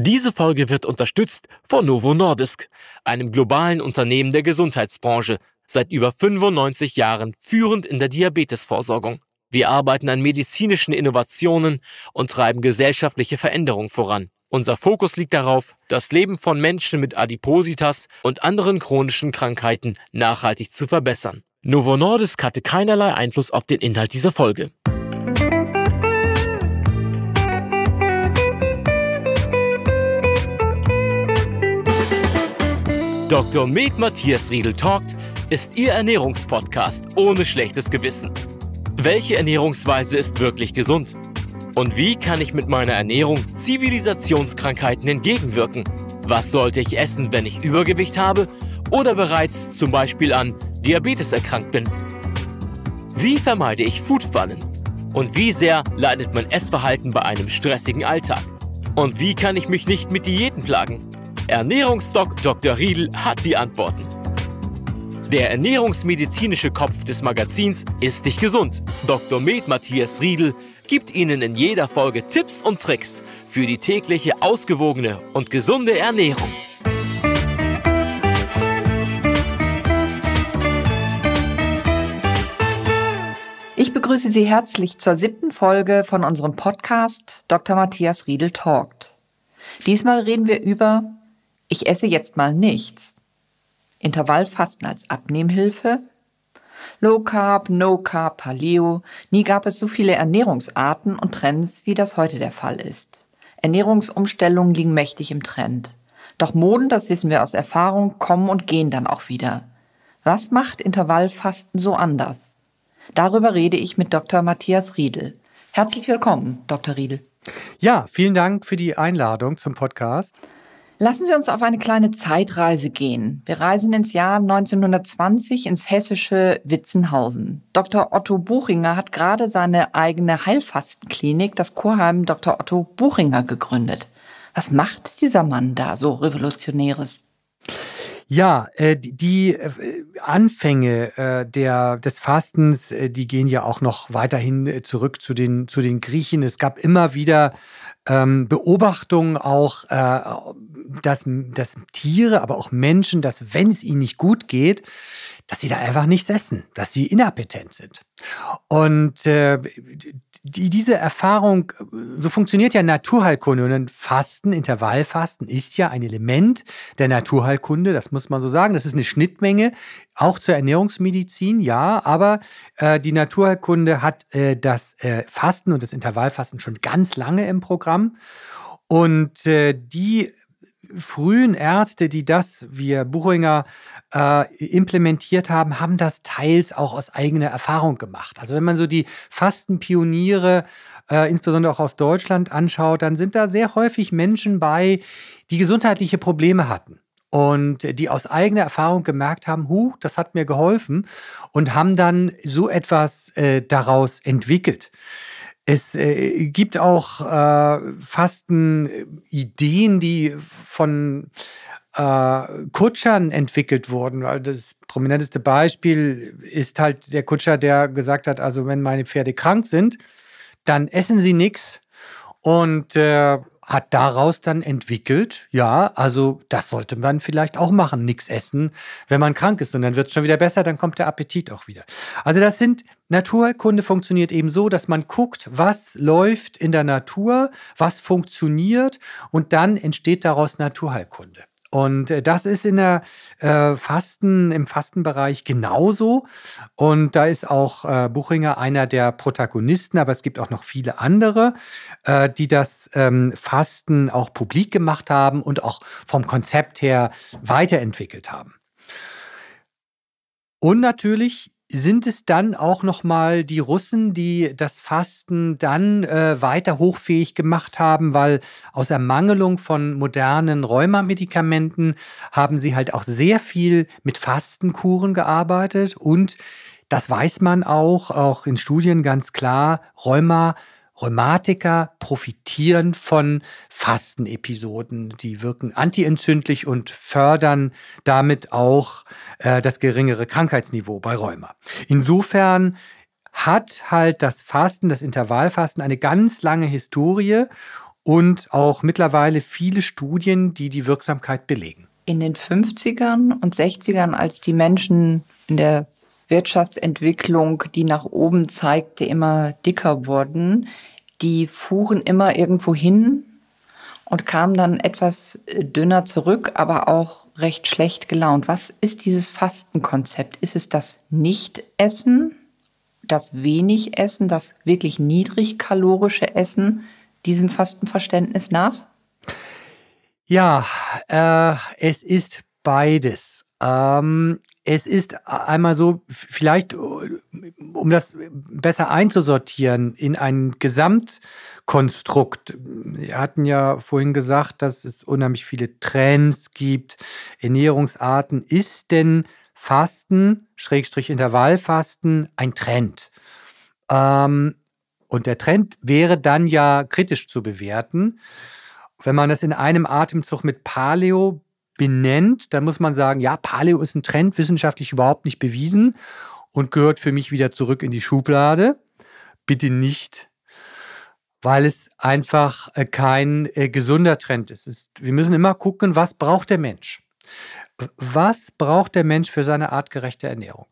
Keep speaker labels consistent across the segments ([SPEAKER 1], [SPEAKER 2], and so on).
[SPEAKER 1] Diese Folge wird unterstützt von Novo Nordisk, einem globalen Unternehmen der Gesundheitsbranche, seit über 95 Jahren führend in der Diabetesvorsorgung. Wir arbeiten an medizinischen Innovationen und treiben gesellschaftliche Veränderungen voran. Unser Fokus liegt darauf, das Leben von Menschen mit Adipositas und anderen chronischen Krankheiten nachhaltig zu verbessern. Novo Nordisk hatte keinerlei Einfluss auf den Inhalt dieser Folge. Dr. Med Matthias Riedel Talkt ist Ihr Ernährungspodcast ohne schlechtes Gewissen. Welche Ernährungsweise ist wirklich gesund? Und wie kann ich mit meiner Ernährung Zivilisationskrankheiten entgegenwirken? Was sollte ich essen, wenn ich Übergewicht habe oder bereits zum Beispiel an Diabetes erkrankt bin? Wie vermeide ich Foodfallen? Und wie sehr leidet mein Essverhalten bei einem stressigen Alltag? Und wie kann ich mich nicht mit Diäten plagen? Ernährungsdoc Dr. Riedl hat die Antworten. Der ernährungsmedizinische Kopf des Magazins Ist dich gesund. Dr. Med Matthias Riedl gibt Ihnen in jeder Folge Tipps und Tricks für die tägliche ausgewogene und gesunde Ernährung.
[SPEAKER 2] Ich begrüße Sie herzlich zur siebten Folge von unserem Podcast Dr. Matthias Riedel Talkt. Diesmal reden wir über ich esse jetzt mal nichts. Intervallfasten als Abnehmhilfe. Low Carb, No Carb, Paleo. Nie gab es so viele Ernährungsarten und Trends, wie das heute der Fall ist. Ernährungsumstellungen liegen mächtig im Trend. Doch Moden, das wissen wir aus Erfahrung, kommen und gehen dann auch wieder. Was macht Intervallfasten so anders? Darüber rede ich mit Dr. Matthias Riedel. Herzlich willkommen, Dr. Riedel. Ja, vielen Dank für die Einladung zum
[SPEAKER 3] Podcast.
[SPEAKER 2] Lassen Sie uns auf eine kleine Zeitreise gehen. Wir reisen ins Jahr 1920 ins hessische Witzenhausen. Dr. Otto Buchinger hat gerade seine eigene Heilfastenklinik, das Kurheim Dr. Otto Buchinger, gegründet. Was macht dieser Mann da so revolutionäres?
[SPEAKER 3] Ja, äh, die äh, Anfänge äh, der, des Fastens, die gehen ja auch noch weiterhin zurück zu den, zu den Griechen. Es gab immer wieder ähm, Beobachtungen auch, äh, dass, dass Tiere, aber auch Menschen, dass wenn es ihnen nicht gut geht, dass sie da einfach nichts essen, dass sie inappetent sind. Und äh, die, diese Erfahrung, äh, so funktioniert ja Naturheilkunde. Und Fasten, Intervallfasten ist ja ein Element der Naturheilkunde, das muss man so sagen. Das ist eine Schnittmenge, auch zur Ernährungsmedizin, ja. Aber äh, die Naturheilkunde hat äh, das äh, Fasten und das Intervallfasten schon ganz lange im Programm. Und äh, die frühen Ärzte, die das, wir Buchinger, äh, implementiert haben, haben das teils auch aus eigener Erfahrung gemacht. Also wenn man so die Fastenpioniere, äh, insbesondere auch aus Deutschland, anschaut, dann sind da sehr häufig Menschen bei, die gesundheitliche Probleme hatten und die aus eigener Erfahrung gemerkt haben, huh, das hat mir geholfen und haben dann so etwas äh, daraus entwickelt. Es äh, gibt auch äh, Fastenideen, äh, die von äh, Kutschern entwickelt wurden. Das prominenteste Beispiel ist halt der Kutscher, der gesagt hat, also wenn meine Pferde krank sind, dann essen sie nichts und äh, hat daraus dann entwickelt, ja, also das sollte man vielleicht auch machen, nichts essen, wenn man krank ist und dann wird es schon wieder besser, dann kommt der Appetit auch wieder. Also das sind, Naturkunde funktioniert eben so, dass man guckt, was läuft in der Natur, was funktioniert und dann entsteht daraus Naturheilkunde. Und äh, das ist in der äh, Fasten, im Fastenbereich genauso. Und da ist auch äh, Buchinger einer der Protagonisten, aber es gibt auch noch viele andere, äh, die das ähm, Fasten auch publik gemacht haben und auch vom Konzept her weiterentwickelt haben. Und natürlich sind es dann auch nochmal die Russen, die das Fasten dann äh, weiter hochfähig gemacht haben, weil aus Ermangelung von modernen Rheumamedikamenten haben sie halt auch sehr viel mit Fastenkuren gearbeitet und das weiß man auch, auch in Studien ganz klar, Rheuma Rheumatiker profitieren von Fastenepisoden. Die wirken antientzündlich und fördern damit auch äh, das geringere Krankheitsniveau bei Rheuma. Insofern hat halt das Fasten, das Intervallfasten eine ganz lange Historie und auch mittlerweile viele Studien, die die Wirksamkeit belegen.
[SPEAKER 2] In den 50ern und 60ern, als die Menschen in der Wirtschaftsentwicklung, die nach oben zeigte, immer dicker wurden. Die fuhren immer irgendwo hin und kamen dann etwas äh, dünner zurück, aber auch recht schlecht gelaunt. Was ist dieses Fastenkonzept? Ist es das Nicht-Essen, das wenig Essen, das wirklich niedrigkalorische Essen diesem Fastenverständnis nach?
[SPEAKER 3] Ja, äh, es ist beides. Ähm, es ist einmal so, vielleicht, um das besser einzusortieren in ein Gesamtkonstrukt. Wir hatten ja vorhin gesagt, dass es unheimlich viele Trends gibt, Ernährungsarten. Ist denn Fasten, Schrägstrich Intervallfasten, ein Trend? Ähm, und der Trend wäre dann ja kritisch zu bewerten. Wenn man das in einem Atemzug mit Paleo benennt, dann muss man sagen, ja, Paleo ist ein Trend, wissenschaftlich überhaupt nicht bewiesen und gehört für mich wieder zurück in die Schublade. Bitte nicht, weil es einfach äh, kein äh, gesunder Trend ist. wir müssen immer gucken, was braucht der Mensch? Was braucht der Mensch für seine artgerechte Ernährung?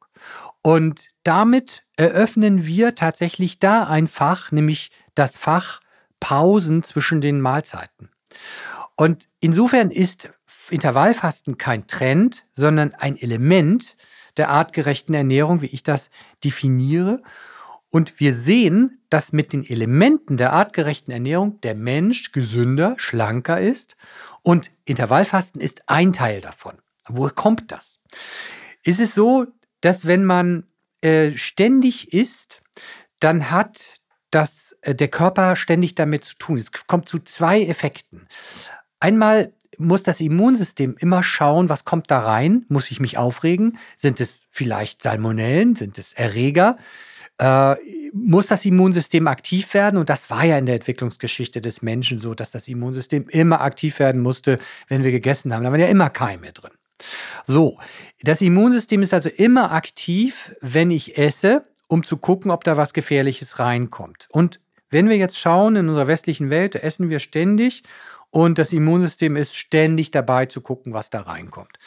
[SPEAKER 3] Und damit eröffnen wir tatsächlich da ein Fach, nämlich das Fach Pausen zwischen den Mahlzeiten. Und insofern ist Intervallfasten kein Trend, sondern ein Element der artgerechten Ernährung, wie ich das definiere. Und wir sehen, dass mit den Elementen der artgerechten Ernährung der Mensch gesünder, schlanker ist. Und Intervallfasten ist ein Teil davon. Woher kommt das? Ist es so, dass wenn man äh, ständig isst, dann hat das, äh, der Körper ständig damit zu tun. Es kommt zu zwei Effekten. Einmal muss das Immunsystem immer schauen, was kommt da rein? Muss ich mich aufregen? Sind es vielleicht Salmonellen? Sind es Erreger? Äh, muss das Immunsystem aktiv werden? Und das war ja in der Entwicklungsgeschichte des Menschen so, dass das Immunsystem immer aktiv werden musste, wenn wir gegessen haben. Da waren ja immer Keime drin. So, das Immunsystem ist also immer aktiv, wenn ich esse, um zu gucken, ob da was Gefährliches reinkommt. Und wenn wir jetzt schauen in unserer westlichen Welt, da essen wir ständig und das Immunsystem ist ständig dabei zu gucken, was da reinkommt.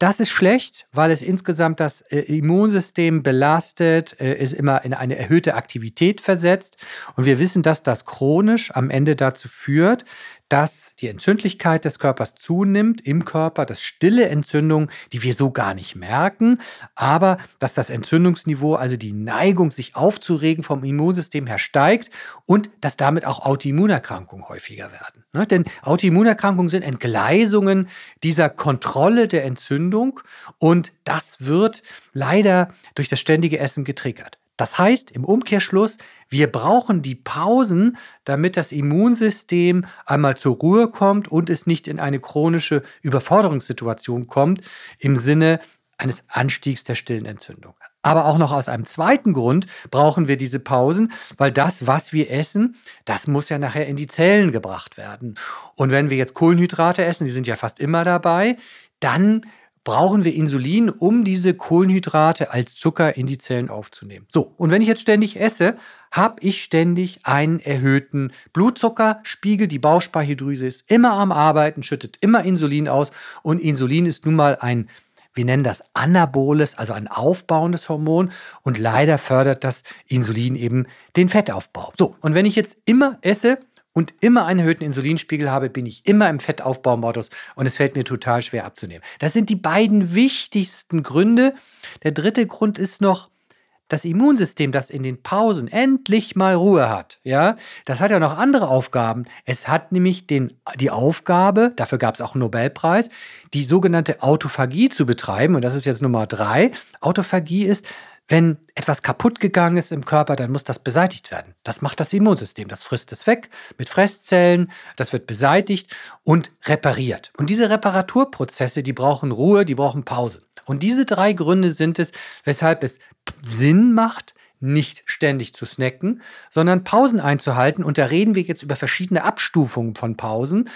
[SPEAKER 3] Das ist schlecht, weil es insgesamt das äh, Immunsystem belastet, äh, ist immer in eine erhöhte Aktivität versetzt. Und wir wissen, dass das chronisch am Ende dazu führt, dass die Entzündlichkeit des Körpers zunimmt im Körper, dass stille Entzündungen, die wir so gar nicht merken, aber dass das Entzündungsniveau, also die Neigung, sich aufzuregen vom Immunsystem her steigt und dass damit auch Autoimmunerkrankungen häufiger werden. Ne? Denn Autoimmunerkrankungen sind Entgleisungen dieser Kontrolle der Entzündung und das wird leider durch das ständige Essen getriggert. Das heißt im Umkehrschluss, wir brauchen die Pausen, damit das Immunsystem einmal zur Ruhe kommt und es nicht in eine chronische Überforderungssituation kommt im Sinne eines Anstiegs der stillen Entzündung. Aber auch noch aus einem zweiten Grund brauchen wir diese Pausen, weil das, was wir essen, das muss ja nachher in die Zellen gebracht werden. Und wenn wir jetzt Kohlenhydrate essen, die sind ja fast immer dabei, dann brauchen wir Insulin, um diese Kohlenhydrate als Zucker in die Zellen aufzunehmen. So, und wenn ich jetzt ständig esse, habe ich ständig einen erhöhten Blutzuckerspiegel. Die Bauchspeicheldrüse ist immer am Arbeiten, schüttet immer Insulin aus und Insulin ist nun mal ein wir nennen das Anaboles, also ein aufbauendes Hormon. Und leider fördert das Insulin eben den Fettaufbau. So, und wenn ich jetzt immer esse, und immer einen erhöhten Insulinspiegel habe, bin ich immer im Fettaufbaumodus und es fällt mir total schwer abzunehmen. Das sind die beiden wichtigsten Gründe. Der dritte Grund ist noch das Immunsystem, das in den Pausen endlich mal Ruhe hat. Ja, das hat ja noch andere Aufgaben. Es hat nämlich den, die Aufgabe, dafür gab es auch einen Nobelpreis, die sogenannte Autophagie zu betreiben. Und das ist jetzt Nummer drei. Autophagie ist, wenn etwas kaputt gegangen ist im Körper, dann muss das beseitigt werden. Das macht das Immunsystem. Das frisst es weg mit Fresszellen, das wird beseitigt und repariert. Und diese Reparaturprozesse, die brauchen Ruhe, die brauchen Pause. Und diese drei Gründe sind es, weshalb es Sinn macht, nicht ständig zu snacken, sondern Pausen einzuhalten. Und da reden wir jetzt über verschiedene Abstufungen von Pausen.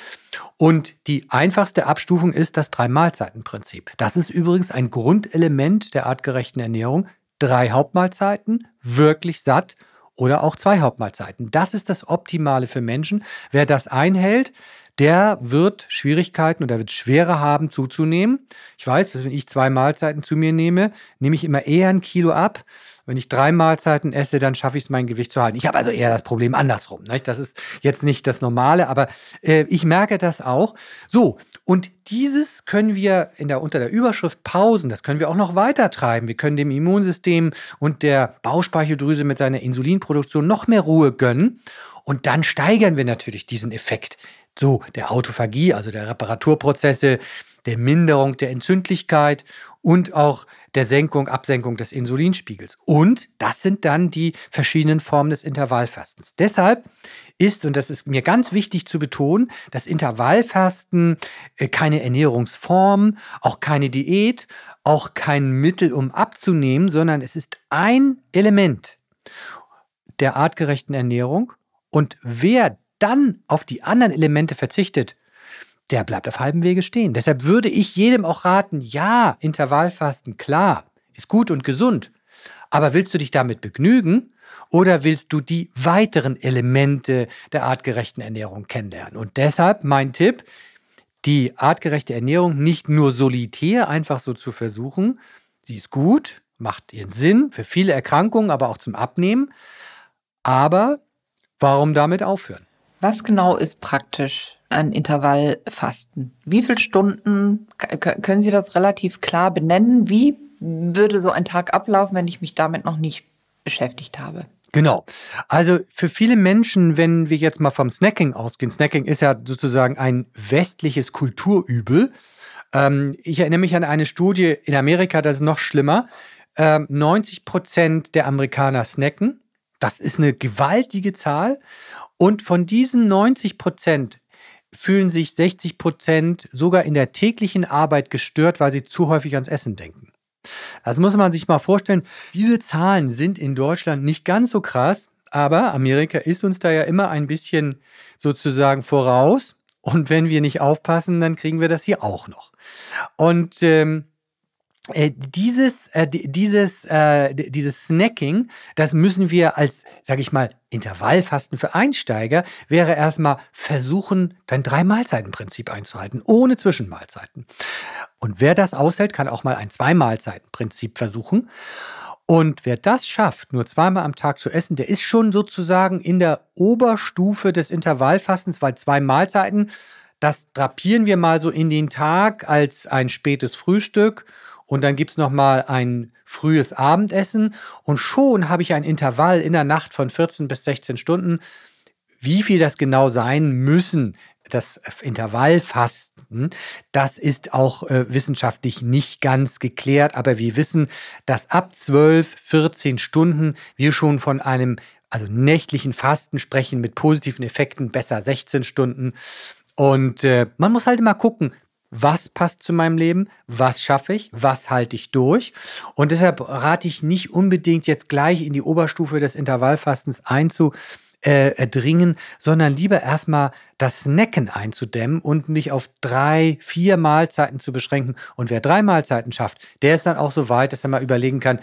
[SPEAKER 3] Und die einfachste Abstufung ist das Drei-Mahlzeiten-Prinzip. Das ist übrigens ein Grundelement der artgerechten Ernährung, drei Hauptmahlzeiten, wirklich satt oder auch zwei Hauptmahlzeiten. Das ist das Optimale für Menschen. Wer das einhält, der wird Schwierigkeiten oder wird Schwere haben zuzunehmen. Ich weiß, wenn ich zwei Mahlzeiten zu mir nehme, nehme ich immer eher ein Kilo ab. Wenn ich drei Mahlzeiten esse, dann schaffe ich es, mein Gewicht zu halten. Ich habe also eher das Problem andersrum. Nicht? Das ist jetzt nicht das Normale, aber äh, ich merke das auch. So, und dieses können wir in der, unter der Überschrift Pausen, das können wir auch noch weiter treiben. Wir können dem Immunsystem und der Bauchspeicheldrüse mit seiner Insulinproduktion noch mehr Ruhe gönnen. Und dann steigern wir natürlich diesen Effekt, so der Autophagie, also der Reparaturprozesse, der Minderung der Entzündlichkeit und auch der Senkung, Absenkung des Insulinspiegels. Und das sind dann die verschiedenen Formen des Intervallfastens. Deshalb ist, und das ist mir ganz wichtig zu betonen, dass Intervallfasten äh, keine Ernährungsform, auch keine Diät, auch kein Mittel, um abzunehmen, sondern es ist ein Element der artgerechten Ernährung. Und wer dann auf die anderen Elemente verzichtet, der bleibt auf halbem Wege stehen. Deshalb würde ich jedem auch raten, ja, Intervallfasten, klar, ist gut und gesund. Aber willst du dich damit begnügen oder willst du die weiteren Elemente der artgerechten Ernährung kennenlernen? Und deshalb mein Tipp, die artgerechte Ernährung nicht nur solitär einfach so zu versuchen, sie ist gut, macht ihren Sinn für viele Erkrankungen, aber auch zum Abnehmen. Aber warum damit aufhören? Was genau ist praktisch ein Intervallfasten?
[SPEAKER 2] Wie viele Stunden können Sie das relativ klar benennen? Wie würde so ein Tag ablaufen, wenn ich mich damit noch nicht beschäftigt habe?
[SPEAKER 3] Genau. Also für viele Menschen, wenn wir jetzt mal vom Snacking ausgehen, Snacking ist ja sozusagen ein westliches Kulturübel. Ähm, ich erinnere mich an eine Studie in Amerika, das ist noch schlimmer. Ähm, 90 Prozent der Amerikaner snacken. Das ist eine gewaltige Zahl. Und von diesen 90 Prozent fühlen sich 60 Prozent sogar in der täglichen Arbeit gestört, weil sie zu häufig ans Essen denken. Das also muss man sich mal vorstellen. Diese Zahlen sind in Deutschland nicht ganz so krass, aber Amerika ist uns da ja immer ein bisschen sozusagen voraus. Und wenn wir nicht aufpassen, dann kriegen wir das hier auch noch. Und ähm, dieses, äh, dieses, äh, äh dieses Snacking, das müssen wir als, sage ich mal, Intervallfasten für Einsteiger, wäre erstmal versuchen, dein Drei-Mahlzeiten-Prinzip einzuhalten, ohne Zwischenmahlzeiten. Und wer das aushält, kann auch mal ein Zwei-Mahlzeiten-Prinzip versuchen. Und wer das schafft, nur zweimal am Tag zu essen, der ist schon sozusagen in der Oberstufe des Intervallfastens, weil zwei Mahlzeiten, das drapieren wir mal so in den Tag als ein spätes Frühstück und dann gibt es nochmal ein frühes Abendessen und schon habe ich ein Intervall in der Nacht von 14 bis 16 Stunden. Wie viel das genau sein müssen, das Intervallfasten, das ist auch äh, wissenschaftlich nicht ganz geklärt, aber wir wissen, dass ab 12, 14 Stunden wir schon von einem also nächtlichen Fasten sprechen mit positiven Effekten, besser 16 Stunden. Und äh, man muss halt immer gucken, was passt zu meinem Leben, was schaffe ich, was halte ich durch. Und deshalb rate ich nicht unbedingt jetzt gleich in die Oberstufe des Intervallfastens einzudringen, äh, sondern lieber erstmal das Snacken einzudämmen und mich auf drei, vier Mahlzeiten zu beschränken. Und wer drei Mahlzeiten schafft, der ist dann auch so weit, dass er mal überlegen kann,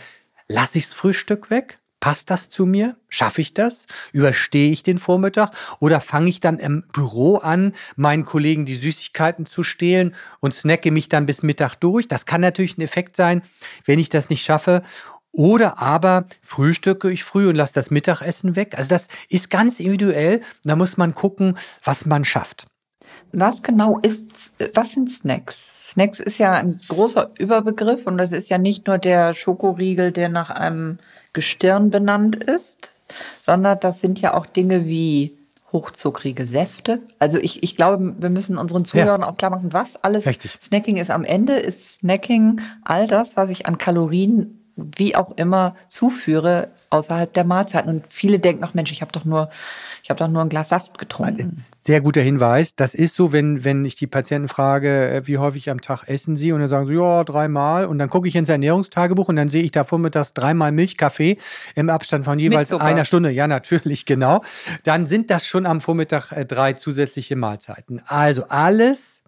[SPEAKER 3] lasse ich das Frühstück weg? Passt das zu mir? Schaffe ich das? Überstehe ich den Vormittag? Oder fange ich dann im Büro an, meinen Kollegen die Süßigkeiten zu stehlen und snacke mich dann bis Mittag durch? Das kann natürlich ein Effekt sein, wenn ich das nicht schaffe. Oder aber frühstücke ich früh und lasse das Mittagessen weg. Also das ist ganz individuell. Da muss man gucken, was man schafft.
[SPEAKER 2] Was genau ist, was sind Snacks? Snacks ist ja ein großer Überbegriff und das ist ja nicht nur der Schokoriegel, der nach einem Gestirn benannt ist, sondern das sind ja auch Dinge wie hochzuckrige Säfte. Also ich, ich glaube, wir müssen unseren Zuhörern ja. auch klar machen, was alles Richtig. Snacking ist. Am Ende ist Snacking all das, was ich an Kalorien wie auch immer zuführe außerhalb der Mahlzeiten. Und viele denken auch, Mensch, ich habe doch nur, ich habe doch nur ein Glas Saft getrunken.
[SPEAKER 3] Sehr guter Hinweis. Das ist so, wenn, wenn ich die Patienten frage, äh, wie häufig am Tag essen sie? Und dann sagen sie, ja, dreimal. Und dann gucke ich ins Ernährungstagebuch und dann sehe ich da vormittags dreimal Milchkaffee im Abstand von jeweils einer Stunde. Ja, natürlich, genau. Dann sind das schon am Vormittag äh, drei zusätzliche Mahlzeiten. Also alles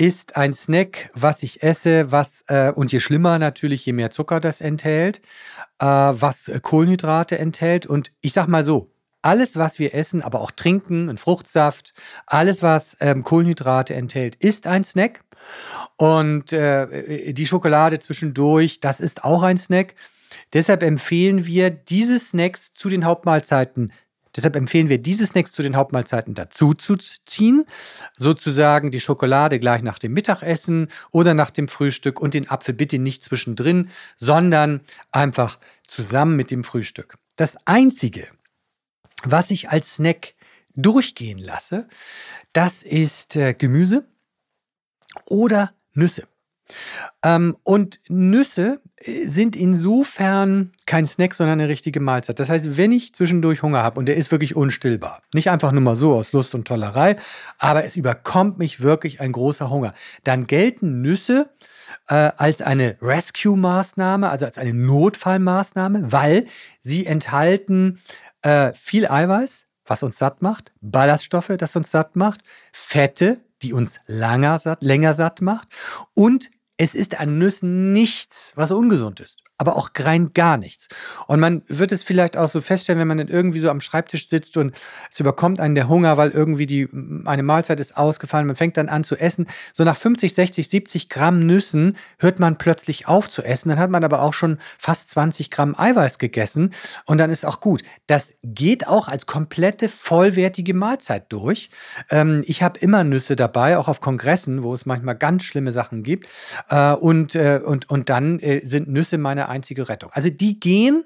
[SPEAKER 3] ist ein Snack, was ich esse, was äh, und je schlimmer natürlich, je mehr Zucker das enthält, äh, was äh, Kohlenhydrate enthält. Und ich sag mal so, alles, was wir essen, aber auch trinken, ein Fruchtsaft, alles, was ähm, Kohlenhydrate enthält, ist ein Snack. Und äh, äh die Schokolade zwischendurch, das ist auch ein Snack. Deshalb empfehlen wir, diese Snacks zu den Hauptmahlzeiten Deshalb empfehlen wir, diese Snacks zu den Hauptmahlzeiten dazu zu ziehen. Sozusagen die Schokolade gleich nach dem Mittagessen oder nach dem Frühstück und den Apfel bitte nicht zwischendrin, sondern einfach zusammen mit dem Frühstück. Das Einzige, was ich als Snack durchgehen lasse, das ist äh, Gemüse oder Nüsse. Ähm, und Nüsse äh, sind insofern kein Snack, sondern eine richtige Mahlzeit. Das heißt, wenn ich zwischendurch Hunger habe und der ist wirklich unstillbar, nicht einfach nur mal so aus Lust und Tollerei, aber es überkommt mich wirklich ein großer Hunger, dann gelten Nüsse äh, als eine Rescue-Maßnahme, also als eine Notfallmaßnahme, weil sie enthalten äh, viel Eiweiß, was uns satt macht, Ballaststoffe, das uns satt macht, Fette, die uns langer satt, länger satt macht und es ist an Nüssen nichts, was ungesund ist aber auch rein gar nichts. Und man wird es vielleicht auch so feststellen, wenn man dann irgendwie so am Schreibtisch sitzt und es überkommt einen der Hunger, weil irgendwie die, eine Mahlzeit ist ausgefallen, man fängt dann an zu essen. So nach 50, 60, 70 Gramm Nüssen hört man plötzlich auf zu essen. Dann hat man aber auch schon fast 20 Gramm Eiweiß gegessen und dann ist auch gut. Das geht auch als komplette vollwertige Mahlzeit durch. Ähm, ich habe immer Nüsse dabei, auch auf Kongressen, wo es manchmal ganz schlimme Sachen gibt. Äh, und, äh, und, und dann äh, sind Nüsse meiner einzige Rettung. Also die gehen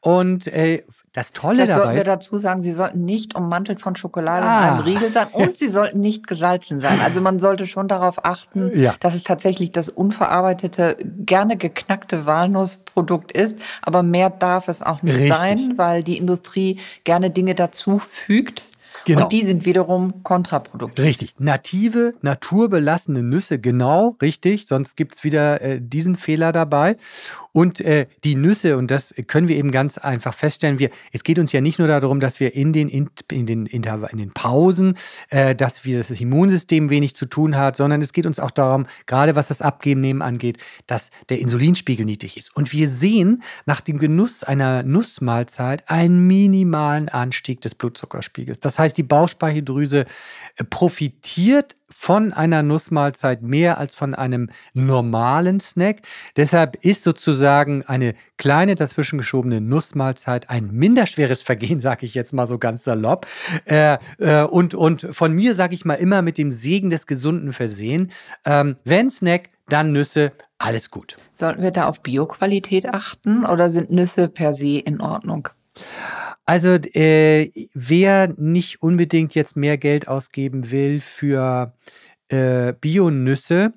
[SPEAKER 3] und äh, das Tolle Vielleicht dabei sollten wir
[SPEAKER 2] dazu sagen, sie sollten nicht ummantelt von Schokolade ah. in einem Riegel sein und sie sollten nicht gesalzen sein. Also man sollte schon darauf achten, ja. dass es tatsächlich das unverarbeitete, gerne geknackte Walnussprodukt ist. Aber mehr darf es auch nicht Richtig. sein, weil die Industrie gerne Dinge dazu fügt, Genau. Und die sind wiederum
[SPEAKER 3] kontraproduktiv. Richtig. Native, naturbelassene Nüsse, genau, richtig. Sonst gibt es wieder äh, diesen Fehler dabei. Und äh, die Nüsse, und das können wir eben ganz einfach feststellen, wir, es geht uns ja nicht nur darum, dass wir in den, in, in den, Inter in den Pausen, äh, dass wir das Immunsystem wenig zu tun hat, sondern es geht uns auch darum, gerade was das Abgeben nehmen angeht, dass der Insulinspiegel niedrig ist. Und wir sehen nach dem Genuss einer Nussmahlzeit einen minimalen Anstieg des Blutzuckerspiegels. Das heißt, heißt, die Bauchspeicheldrüse äh, profitiert von einer Nussmahlzeit mehr als von einem normalen Snack. Deshalb ist sozusagen eine kleine dazwischen geschobene Nussmahlzeit ein minderschweres Vergehen, sage ich jetzt mal so ganz salopp. Äh, äh, und, und von mir sage ich mal immer mit dem Segen des Gesunden versehen. Ähm, wenn Snack, dann Nüsse, alles gut. Sollten wir da auf
[SPEAKER 2] Bioqualität achten oder sind Nüsse per se in Ordnung?
[SPEAKER 3] Also äh, wer nicht unbedingt jetzt mehr Geld ausgeben will für äh, Bionüsse,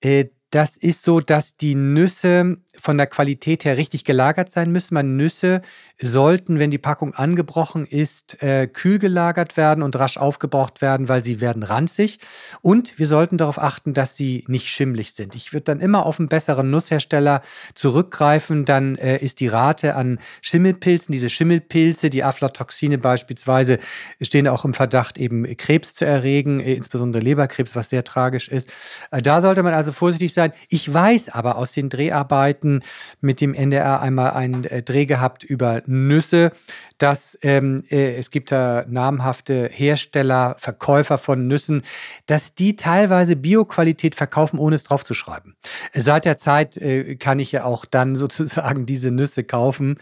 [SPEAKER 3] äh, das ist so, dass die Nüsse von der Qualität her richtig gelagert sein müssen. Man Nüsse sollten, wenn die Packung angebrochen ist, äh, kühl gelagert werden und rasch aufgebraucht werden, weil sie werden ranzig. Und wir sollten darauf achten, dass sie nicht schimmlig sind. Ich würde dann immer auf einen besseren Nusshersteller zurückgreifen. Dann äh, ist die Rate an Schimmelpilzen, diese Schimmelpilze, die Aflatoxine beispielsweise, stehen auch im Verdacht, eben Krebs zu erregen, äh, insbesondere Leberkrebs, was sehr tragisch ist. Äh, da sollte man also vorsichtig sein. Ich weiß aber aus den Dreharbeiten, hatten mit dem NDR einmal einen äh, Dreh gehabt über Nüsse, dass ähm, äh, es gibt da namhafte Hersteller, Verkäufer von Nüssen, dass die teilweise Bioqualität verkaufen, ohne es draufzuschreiben. Äh, seit der Zeit äh, kann ich ja auch dann sozusagen diese Nüsse kaufen,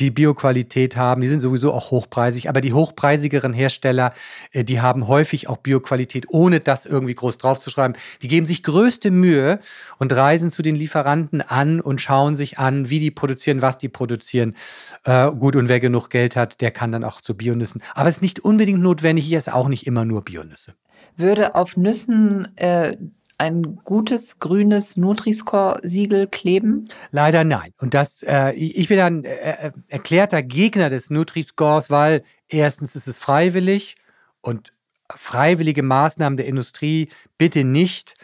[SPEAKER 3] die Bioqualität haben. Die sind sowieso auch hochpreisig, aber die hochpreisigeren Hersteller, äh, die haben häufig auch Bioqualität, ohne das irgendwie groß draufzuschreiben. Die geben sich größte Mühe und reisen zu den Lieferanten an und schauen, schauen sich an, wie die produzieren, was die produzieren. Äh, gut, und wer genug Geld hat, der kann dann auch zu Bionüssen. Aber es ist nicht unbedingt notwendig, hier ist auch nicht immer nur Bionüsse.
[SPEAKER 2] Würde auf Nüssen äh,
[SPEAKER 3] ein gutes grünes Nutri-Score-Siegel kleben? Leider nein. Und das, äh, ich bin ein äh, äh, erklärter Gegner des Nutri-Scores, weil erstens ist es freiwillig und freiwillige Maßnahmen der Industrie bitte nicht.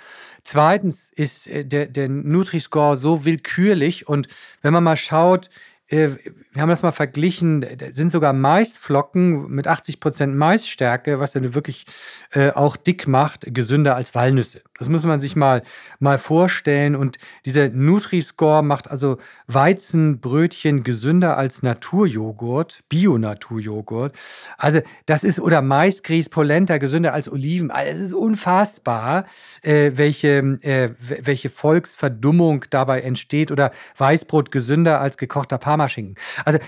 [SPEAKER 3] Zweitens ist äh, der, der Nutri-Score so willkürlich und wenn man mal schaut, äh, wir haben das mal verglichen, sind sogar Maisflocken mit 80% Maisstärke, was dann wirklich äh, auch dick macht, gesünder als Walnüsse. Das muss man sich mal, mal vorstellen. Und dieser Nutri-Score macht also Weizenbrötchen gesünder als Naturjoghurt, Bio-Naturjoghurt. Also das ist, oder Maisgrieß, Polenta gesünder als Oliven. Also es ist unfassbar, äh, welche, welche Volksverdummung dabei entsteht. Oder Weißbrot gesünder als gekochter Parmesan. Parmaschinken. Also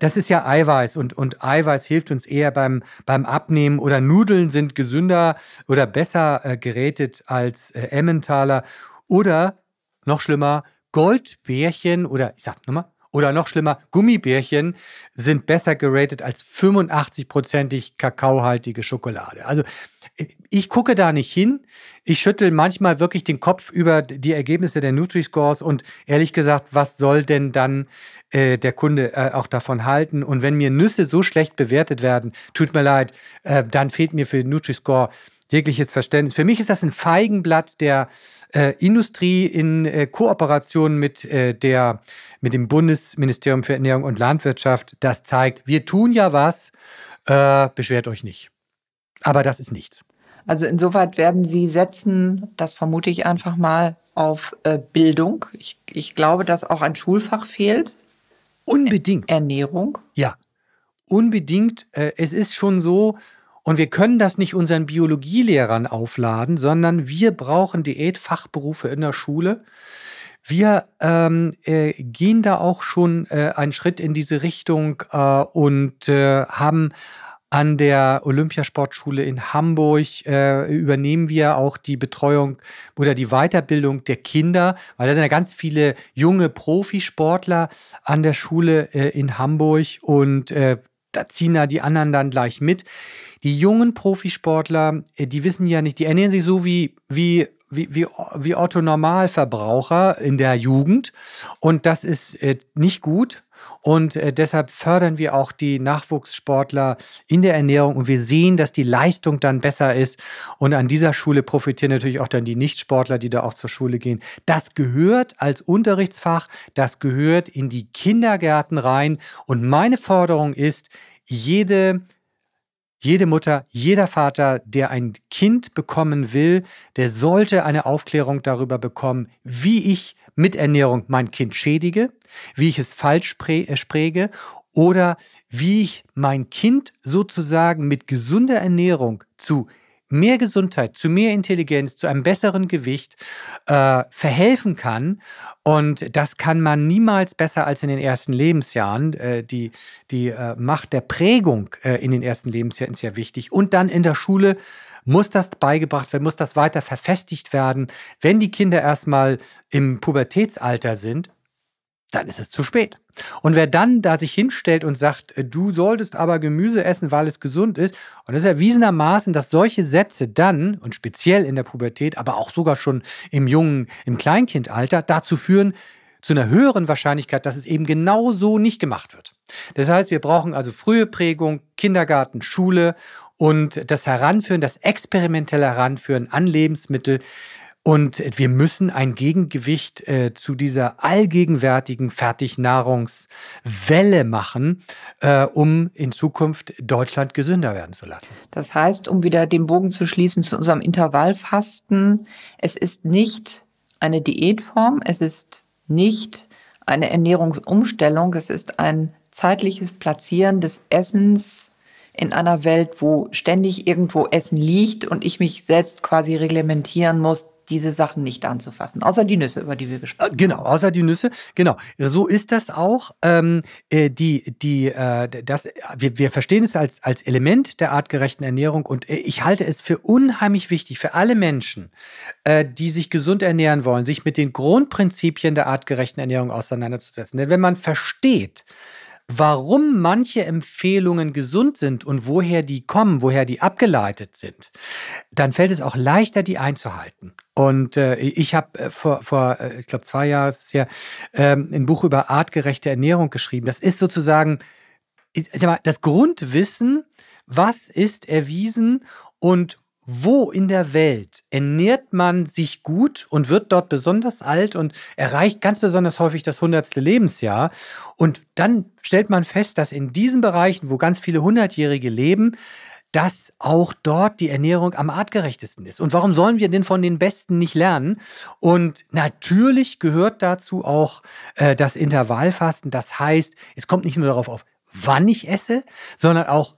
[SPEAKER 3] das ist ja Eiweiß und, und Eiweiß hilft uns eher beim, beim Abnehmen oder Nudeln sind gesünder oder besser äh, gerätet als äh, Emmentaler oder noch schlimmer, Goldbärchen oder ich sag nochmal, oder noch schlimmer, Gummibärchen sind besser geratet als 85-prozentig kakaohaltige Schokolade. Also ich gucke da nicht hin. Ich schüttel manchmal wirklich den Kopf über die Ergebnisse der Nutri-Scores und ehrlich gesagt, was soll denn dann äh, der Kunde äh, auch davon halten? Und wenn mir Nüsse so schlecht bewertet werden, tut mir leid, äh, dann fehlt mir für den Nutri-Score jegliches Verständnis. Für mich ist das ein Feigenblatt der äh, Industrie in äh, Kooperation mit, äh, der, mit dem Bundesministerium für Ernährung und Landwirtschaft. Das zeigt, wir tun ja was, äh, beschwert euch nicht. Aber das ist nichts.
[SPEAKER 2] Also insoweit werden Sie setzen, das vermute ich einfach mal, auf äh,
[SPEAKER 3] Bildung. Ich,
[SPEAKER 2] ich glaube, dass auch ein Schulfach fehlt.
[SPEAKER 3] Unbedingt. Ernährung. Ja, unbedingt. Äh, es ist schon so, und wir können das nicht unseren Biologielehrern aufladen, sondern wir brauchen Diätfachberufe in der Schule. Wir ähm, äh, gehen da auch schon äh, einen Schritt in diese Richtung äh, und äh, haben an der Olympiasportschule in Hamburg äh, übernehmen wir auch die Betreuung oder die Weiterbildung der Kinder, weil da sind ja ganz viele junge Profisportler an der Schule äh, in Hamburg und äh, da ziehen da die anderen dann gleich mit. Die jungen Profisportler, äh, die wissen ja nicht, die ernähren sich so wie, wie wie, wie, wie Otto Normalverbraucher in der Jugend. Und das ist äh, nicht gut. Und äh, deshalb fördern wir auch die Nachwuchssportler in der Ernährung und wir sehen, dass die Leistung dann besser ist. Und an dieser Schule profitieren natürlich auch dann die Nichtsportler, die da auch zur Schule gehen. Das gehört als Unterrichtsfach, das gehört in die Kindergärten rein. Und meine Forderung ist, jede jede Mutter, jeder Vater, der ein Kind bekommen will, der sollte eine Aufklärung darüber bekommen, wie ich mit Ernährung mein Kind schädige, wie ich es falsch äh, präge oder wie ich mein Kind sozusagen mit gesunder Ernährung zu mehr Gesundheit, zu mehr Intelligenz, zu einem besseren Gewicht äh, verhelfen kann. Und das kann man niemals besser als in den ersten Lebensjahren. Äh, die die äh, Macht der Prägung äh, in den ersten Lebensjahren ist ja wichtig. Und dann in der Schule muss das beigebracht werden, muss das weiter verfestigt werden. Wenn die Kinder erstmal im Pubertätsalter sind, dann ist es zu spät. Und wer dann da sich hinstellt und sagt, äh, du solltest aber Gemüse essen, weil es gesund ist, und es ist erwiesenermaßen, dass solche Sätze dann, und speziell in der Pubertät, aber auch sogar schon im jungen, im Kleinkindalter, dazu führen, zu einer höheren Wahrscheinlichkeit, dass es eben genau so nicht gemacht wird. Das heißt, wir brauchen also frühe Prägung, Kindergarten, Schule und das Heranführen, das experimentelle Heranführen an Lebensmittel, und wir müssen ein Gegengewicht äh, zu dieser allgegenwärtigen Fertignahrungswelle machen, äh, um in Zukunft Deutschland gesünder werden zu lassen. Das heißt, um wieder den Bogen zu schließen zu unserem Intervallfasten,
[SPEAKER 2] es ist nicht eine Diätform, es ist nicht eine Ernährungsumstellung, es ist ein zeitliches Platzieren des Essens in einer Welt, wo ständig irgendwo Essen liegt und ich mich selbst quasi reglementieren muss, diese Sachen nicht anzufassen, außer die Nüsse, über die wir
[SPEAKER 3] gesprochen haben. Äh, genau, außer die Nüsse. Genau, so ist das auch. Ähm, äh, die, die, äh, das, wir, wir verstehen es als, als Element der artgerechten Ernährung und äh, ich halte es für unheimlich wichtig für alle Menschen, äh, die sich gesund ernähren wollen, sich mit den Grundprinzipien der artgerechten Ernährung auseinanderzusetzen. Denn wenn man versteht, warum manche Empfehlungen gesund sind und woher die kommen, woher die abgeleitet sind, dann fällt es auch leichter, die einzuhalten. Und äh, ich habe äh, vor, vor äh, ich glaube, zwei Jahren ja, ähm, ein Buch über artgerechte Ernährung geschrieben. Das ist sozusagen ich, mal, das Grundwissen, was ist erwiesen und wo in der Welt ernährt man sich gut und wird dort besonders alt und erreicht ganz besonders häufig das hundertste Lebensjahr. Und dann stellt man fest, dass in diesen Bereichen, wo ganz viele Hundertjährige leben, dass auch dort die Ernährung am artgerechtesten ist. Und warum sollen wir denn von den Besten nicht lernen? Und natürlich gehört dazu auch äh, das Intervallfasten. Das heißt, es kommt nicht nur darauf auf, wann ich esse, sondern auch,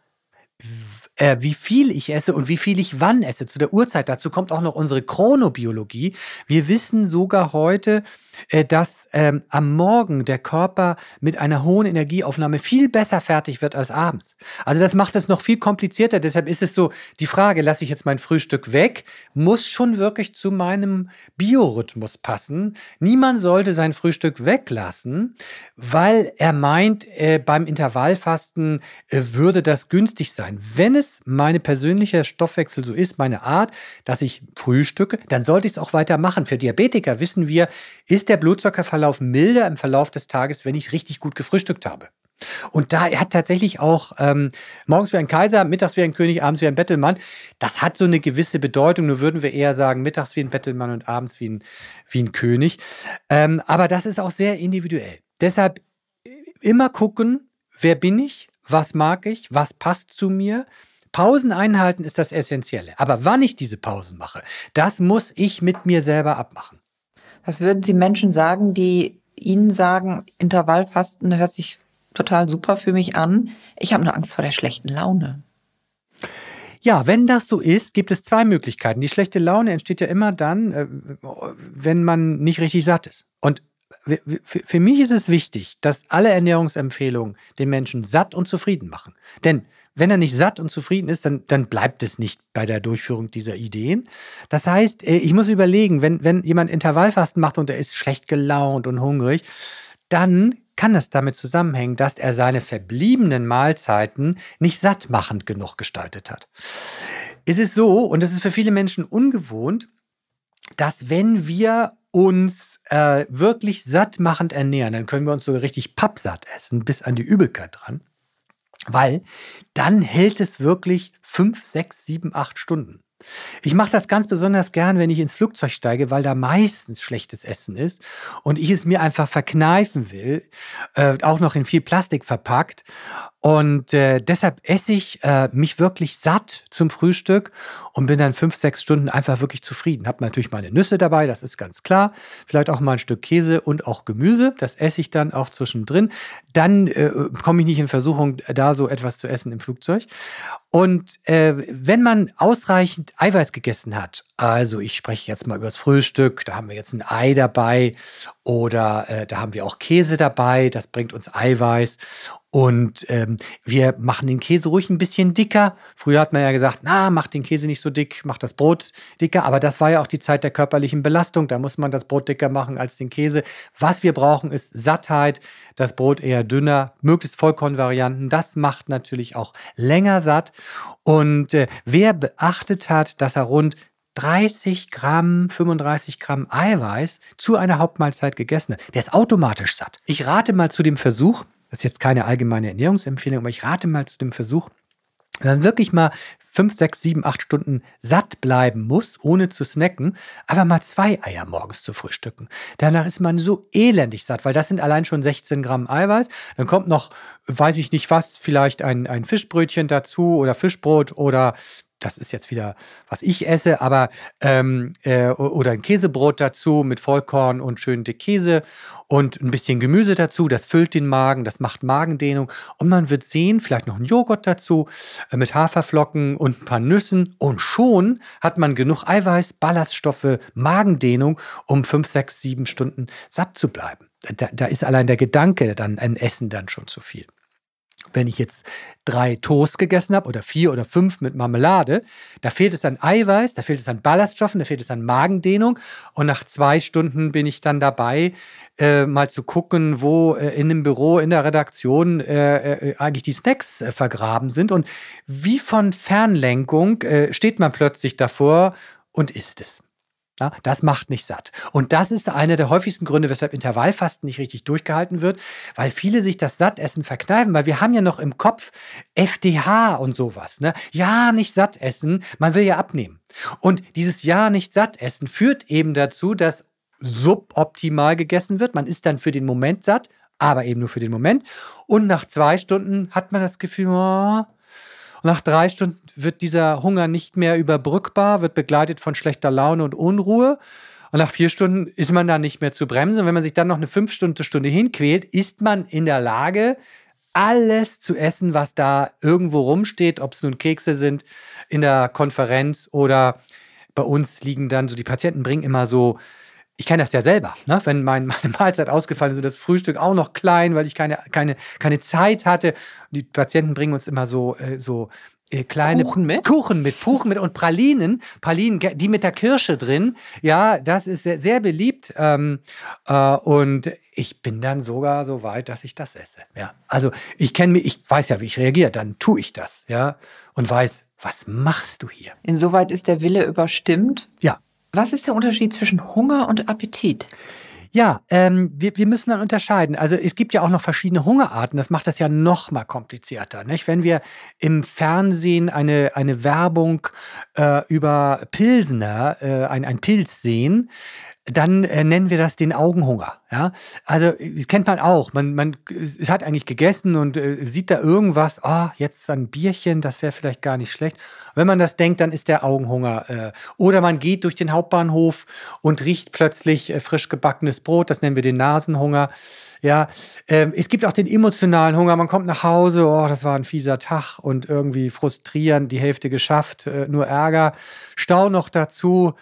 [SPEAKER 3] äh, wie viel ich esse und wie viel ich wann esse, zu der Uhrzeit. Dazu kommt auch noch unsere Chronobiologie. Wir wissen sogar heute, äh, dass ähm, am Morgen der Körper mit einer hohen Energieaufnahme viel besser fertig wird als abends. Also das macht es noch viel komplizierter. Deshalb ist es so, die Frage, lasse ich jetzt mein Frühstück weg, muss schon wirklich zu meinem Biorhythmus passen. Niemand sollte sein Frühstück weglassen, weil er meint, äh, beim Intervallfasten äh, würde das günstig sein. Wenn es ist, mein persönlicher Stoffwechsel so ist, meine Art, dass ich frühstücke, dann sollte ich es auch weiter machen. Für Diabetiker wissen wir, ist der Blutzuckerverlauf milder im Verlauf des Tages, wenn ich richtig gut gefrühstückt habe. Und da er hat tatsächlich auch ähm, morgens wie ein Kaiser, mittags wie ein König, abends wie ein Bettelmann. Das hat so eine gewisse Bedeutung. Nur würden wir eher sagen, mittags wie ein Bettelmann und abends wie ein, wie ein König. Ähm, aber das ist auch sehr individuell. Deshalb äh, immer gucken, wer bin ich, was mag ich, was passt zu mir Pausen einhalten ist das Essentielle. Aber wann ich diese Pausen mache, das muss ich mit mir selber abmachen.
[SPEAKER 2] Was würden Sie Menschen sagen, die Ihnen sagen, Intervallfasten hört sich total super für mich an. Ich habe nur Angst vor der schlechten Laune.
[SPEAKER 3] Ja, wenn das so ist, gibt es zwei Möglichkeiten. Die schlechte Laune entsteht ja immer dann, äh, wenn man nicht richtig satt ist. Und für mich ist es wichtig, dass alle Ernährungsempfehlungen den Menschen satt und zufrieden machen. Denn wenn er nicht satt und zufrieden ist, dann, dann bleibt es nicht bei der Durchführung dieser Ideen. Das heißt, äh, ich muss überlegen, wenn, wenn jemand Intervallfasten macht und er ist schlecht gelaunt und hungrig, dann kann es damit zusammenhängen, dass er seine verbliebenen Mahlzeiten nicht sattmachend genug gestaltet hat. Es ist so, und das ist für viele Menschen ungewohnt, dass wenn wir uns äh, wirklich sattmachend ernähren, dann können wir uns sogar richtig pappsatt essen, bis an die Übelkeit dran. Weil dann hält es wirklich fünf, sechs, sieben, acht Stunden. Ich mache das ganz besonders gern, wenn ich ins Flugzeug steige, weil da meistens schlechtes Essen ist und ich es mir einfach verkneifen will, äh, auch noch in viel Plastik verpackt. Und äh, deshalb esse ich äh, mich wirklich satt zum Frühstück und bin dann fünf, sechs Stunden einfach wirklich zufrieden. Habe natürlich meine Nüsse dabei, das ist ganz klar. Vielleicht auch mal ein Stück Käse und auch Gemüse. Das esse ich dann auch zwischendrin. Dann äh, komme ich nicht in Versuchung, da so etwas zu essen im Flugzeug. Und äh, wenn man ausreichend Eiweiß gegessen hat also ich spreche jetzt mal über das Frühstück, da haben wir jetzt ein Ei dabei oder äh, da haben wir auch Käse dabei, das bringt uns Eiweiß. Und ähm, wir machen den Käse ruhig ein bisschen dicker. Früher hat man ja gesagt, na, mach den Käse nicht so dick, mach das Brot dicker. Aber das war ja auch die Zeit der körperlichen Belastung. Da muss man das Brot dicker machen als den Käse. Was wir brauchen, ist Sattheit. Das Brot eher dünner, möglichst Vollkornvarianten. Das macht natürlich auch länger satt. Und äh, wer beachtet hat, dass er rund 30 Gramm, 35 Gramm Eiweiß zu einer Hauptmahlzeit gegessen hat, der ist automatisch satt. Ich rate mal zu dem Versuch, das ist jetzt keine allgemeine Ernährungsempfehlung, aber ich rate mal zu dem Versuch, wenn man wirklich mal 5, 6, 7, 8 Stunden satt bleiben muss, ohne zu snacken, aber mal zwei Eier morgens zu frühstücken. Danach ist man so elendig satt, weil das sind allein schon 16 Gramm Eiweiß. Dann kommt noch, weiß ich nicht was, vielleicht ein, ein Fischbrötchen dazu oder Fischbrot oder das ist jetzt wieder, was ich esse, aber ähm, äh, oder ein Käsebrot dazu mit Vollkorn und schön dick Käse und ein bisschen Gemüse dazu. Das füllt den Magen, das macht Magendehnung. Und man wird sehen, vielleicht noch ein Joghurt dazu äh, mit Haferflocken und ein paar Nüssen. Und schon hat man genug Eiweiß, Ballaststoffe, Magendehnung, um fünf, sechs, sieben Stunden satt zu bleiben. Da, da ist allein der Gedanke dann ein Essen dann schon zu viel wenn ich jetzt drei Toast gegessen habe oder vier oder fünf mit Marmelade, da fehlt es an Eiweiß, da fehlt es an Ballaststoffen, da fehlt es an Magendehnung. Und nach zwei Stunden bin ich dann dabei, äh, mal zu gucken, wo äh, in dem Büro, in der Redaktion äh, äh eigentlich die Snacks äh, vergraben sind. Und wie von Fernlenkung äh, steht man plötzlich davor und isst es. Ja, das macht nicht satt. Und das ist einer der häufigsten Gründe, weshalb Intervallfasten nicht richtig durchgehalten wird, weil viele sich das Sattessen verkneifen, weil wir haben ja noch im Kopf FDH und sowas. Ne? Ja, nicht satt essen, man will ja abnehmen. Und dieses Ja, nicht satt essen führt eben dazu, dass suboptimal gegessen wird. Man ist dann für den Moment satt, aber eben nur für den Moment. Und nach zwei Stunden hat man das Gefühl, oh, nach drei Stunden wird dieser Hunger nicht mehr überbrückbar, wird begleitet von schlechter Laune und Unruhe. Und nach vier Stunden ist man da nicht mehr zu bremsen. Und wenn man sich dann noch eine fünf Stunden Stunde hinquält, ist man in der Lage, alles zu essen, was da irgendwo rumsteht, ob es nun Kekse sind in der Konferenz oder bei uns liegen dann so, die Patienten bringen immer so ich kenne das ja selber, ne? wenn mein, meine Mahlzeit ausgefallen ist und das Frühstück auch noch klein, weil ich keine, keine, keine Zeit hatte. Die Patienten bringen uns immer so, äh, so äh, kleine Kuchen mit? Kuchen mit, Kuchen mit und Pralinen, Pralinen, die mit der Kirsche drin. Ja, das ist sehr, sehr beliebt. Ähm, äh, und ich bin dann sogar so weit, dass ich das esse. Ja, also ich kenne mich, ich weiß ja, wie ich reagiere, dann tue ich das, ja, und weiß, was machst du hier?
[SPEAKER 2] Insoweit ist der Wille überstimmt.
[SPEAKER 3] Ja. Was
[SPEAKER 2] ist der Unterschied zwischen Hunger und Appetit?
[SPEAKER 3] Ja, ähm, wir, wir müssen dann unterscheiden. Also es gibt ja auch noch verschiedene Hungerarten. Das macht das ja noch mal komplizierter. Nicht? Wenn wir im Fernsehen eine, eine Werbung äh, über Pilsner, äh, ein, ein Pilz sehen, dann äh, nennen wir das den Augenhunger. Ja? Also das kennt man auch. Man, man es hat eigentlich gegessen und äh, sieht da irgendwas, oh, jetzt ein Bierchen, das wäre vielleicht gar nicht schlecht. Wenn man das denkt, dann ist der Augenhunger. Äh, oder man geht durch den Hauptbahnhof und riecht plötzlich äh, frisch gebackenes Brot, das nennen wir den Nasenhunger. Ja, Ähm, es gibt auch den emotionalen Hunger. Man kommt nach Hause, oh, das war ein fieser Tag und irgendwie frustrierend, die Hälfte geschafft, äh, nur Ärger. Stau noch dazu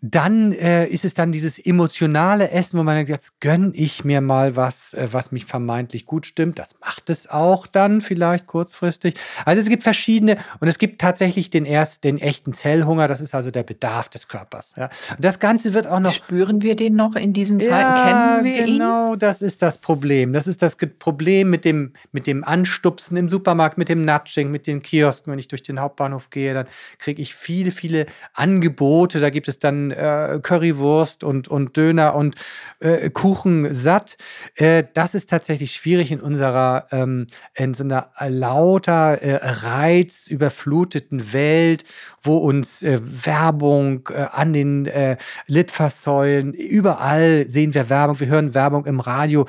[SPEAKER 3] dann äh, ist es dann dieses emotionale Essen, wo man denkt, jetzt gönne ich mir mal was, äh, was mich vermeintlich gut stimmt. Das macht es auch dann vielleicht kurzfristig. Also es gibt verschiedene und es gibt tatsächlich den erst den echten Zellhunger. Das ist also der Bedarf des Körpers. Ja. Und das Ganze wird auch noch spüren wir den noch in diesen Zeiten ja, kennen wir genau, ihn. Genau, das ist das Problem. Das ist das Problem mit dem mit dem Anstupsen im Supermarkt, mit dem Nudging, mit den Kiosken. Wenn ich durch den Hauptbahnhof gehe, dann kriege ich viele viele Angebote. Da gibt es dann äh, Currywurst und, und Döner und äh, Kuchen satt. Äh, das ist tatsächlich schwierig in unserer, ähm, in so einer äh, lauter, äh, reizüberfluteten Welt, wo uns äh, Werbung an den äh, Litfaßsäulen, überall sehen wir Werbung, wir hören Werbung im Radio.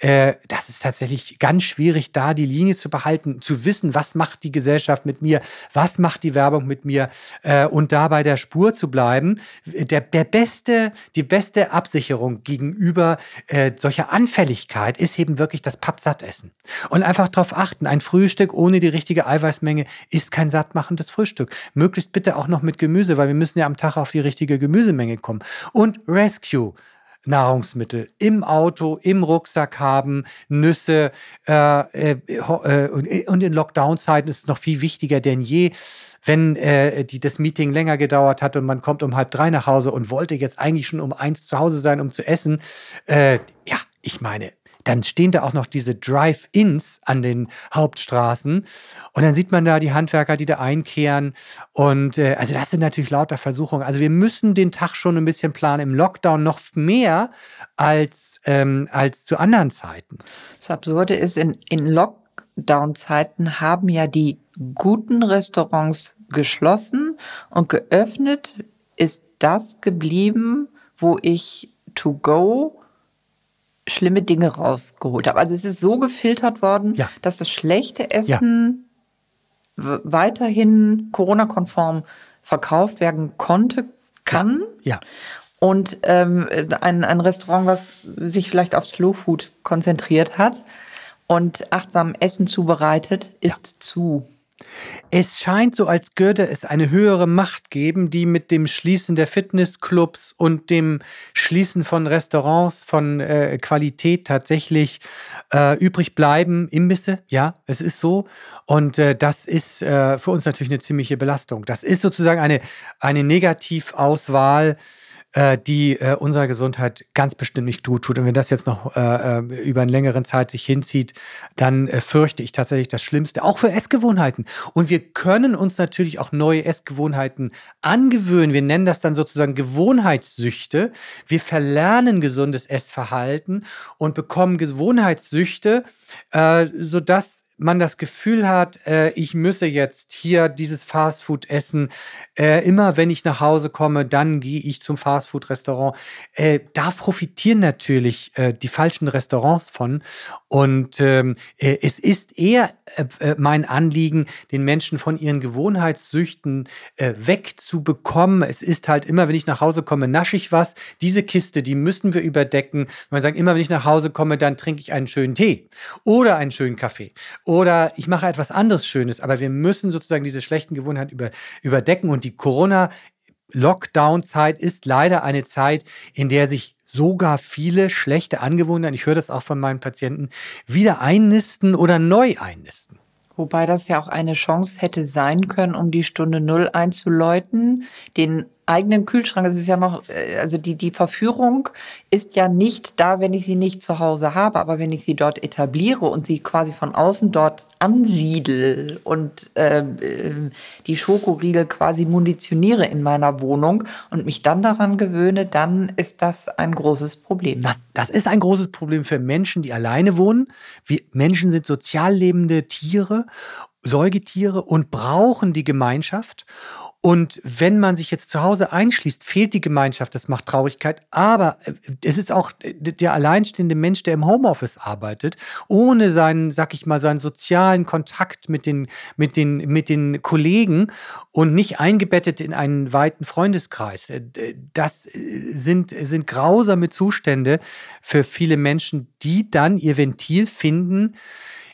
[SPEAKER 3] das ist tatsächlich ganz schwierig, da die Linie zu behalten, zu wissen, was macht die Gesellschaft mit mir, was macht die Werbung mit mir und da bei der Spur zu bleiben der, der beste, die beste Absicherung gegenüber äh, solcher Anfälligkeit ist eben wirklich das Pappsattessen. Und einfach darauf achten, ein Frühstück ohne die richtige Eiweißmenge ist kein sattmachendes Frühstück. Möglichst bitte auch noch mit Gemüse, weil wir müssen ja am Tag auf die richtige Gemüsemenge kommen. Und Rescue. Nahrungsmittel im Auto, im Rucksack haben, Nüsse äh, äh, äh, äh und in Lockdown-Zeiten ist es noch viel wichtiger denn je wenn äh, die, das Meeting länger gedauert hat und man kommt um halb drei nach Hause und wollte jetzt eigentlich schon um eins zu Hause sein, um zu essen. Äh, ja, ich meine, dann stehen da auch noch diese Drive-Ins an den Hauptstraßen und dann sieht man da die Handwerker, die da einkehren und äh, also das sind natürlich lauter Versuchungen. Also wir müssen den Tag schon ein bisschen planen im Lockdown noch mehr als, ähm, als zu anderen Zeiten. Das Absurde ist, in, in Lockdown Lockdown-Zeiten haben ja die guten
[SPEAKER 2] Restaurants geschlossen und geöffnet ist das geblieben, wo ich to go schlimme Dinge rausgeholt habe. Also es ist so gefiltert worden, ja. dass das schlechte Essen ja. weiterhin Corona-konform verkauft werden konnte, kann. Ja. ja. Und ähm, ein, ein Restaurant, was sich vielleicht auf Slow Food konzentriert
[SPEAKER 3] hat, und achtsam Essen zubereitet, ist ja. zu. Es scheint so, als würde es eine höhere Macht geben, die mit dem Schließen der Fitnessclubs und dem Schließen von Restaurants von äh, Qualität tatsächlich äh, übrig bleiben. Imbisse, ja, es ist so. Und äh, das ist äh, für uns natürlich eine ziemliche Belastung. Das ist sozusagen eine, eine Negativauswahl äh, die äh, unserer Gesundheit ganz bestimmt nicht gut tut. Und wenn das jetzt noch äh, äh, über einen längeren Zeit sich hinzieht, dann äh, fürchte ich tatsächlich das Schlimmste, auch für Essgewohnheiten. Und wir können uns natürlich auch neue Essgewohnheiten angewöhnen. Wir nennen das dann sozusagen Gewohnheitssüchte. Wir verlernen gesundes Essverhalten und bekommen Gewohnheitssüchte, äh, sodass man das Gefühl hat, äh, ich müsse jetzt hier dieses Fastfood essen. Äh, immer wenn ich nach Hause komme, dann gehe ich zum Fastfood-Restaurant. Äh, da profitieren natürlich äh, die falschen Restaurants von. Und ähm, äh, es ist eher äh, mein Anliegen, den Menschen von ihren Gewohnheitssüchten wegzubekommen. Es ist halt immer, wenn ich nach Hause komme, nasche ich was. Diese Kiste, die müssen wir überdecken. Man sagt, immer wenn ich nach Hause komme, dann trinke ich einen schönen Tee oder einen schönen Kaffee. Oder ich mache etwas anderes Schönes, aber wir müssen sozusagen diese schlechten Gewohnheiten über, überdecken. Und die Corona-Lockdown-Zeit ist leider eine Zeit, in der sich sogar viele schlechte Angewohnheiten, ich höre das auch von meinen Patienten, wieder einnisten oder neu einnisten. Wobei das ja auch eine Chance hätte
[SPEAKER 2] sein können, um die Stunde Null einzuläuten, den eigenen Kühlschrank. Es ist ja noch, äh, also die, die Verführung ist ja nicht da, wenn ich sie nicht zu Hause habe, aber wenn ich sie dort etabliere und sie quasi von außen dort ansiedel und ähm, äh, die Schokoriegel quasi munitioniere in meiner Wohnung und mich dann daran gewöhne,
[SPEAKER 3] dann ist das ein großes Problem. Das, das ist ein großes Problem für Menschen, die alleine wohnen. Wir Menschen sind sozial lebende Tiere Säugetiere und brauchen die Gemeinschaft. Und wenn man sich jetzt zu Hause einschließt, fehlt die Gemeinschaft, das macht Traurigkeit. Aber äh, es ist auch äh, der alleinstehende Mensch, der im Homeoffice arbeitet, ohne seinen, sag ich mal, seinen sozialen Kontakt mit den, mit den, mit den Kollegen und nicht eingebettet in einen weiten Freundeskreis. Äh, das sind, sind grausame Zustände für viele Menschen, die dann ihr Ventil finden,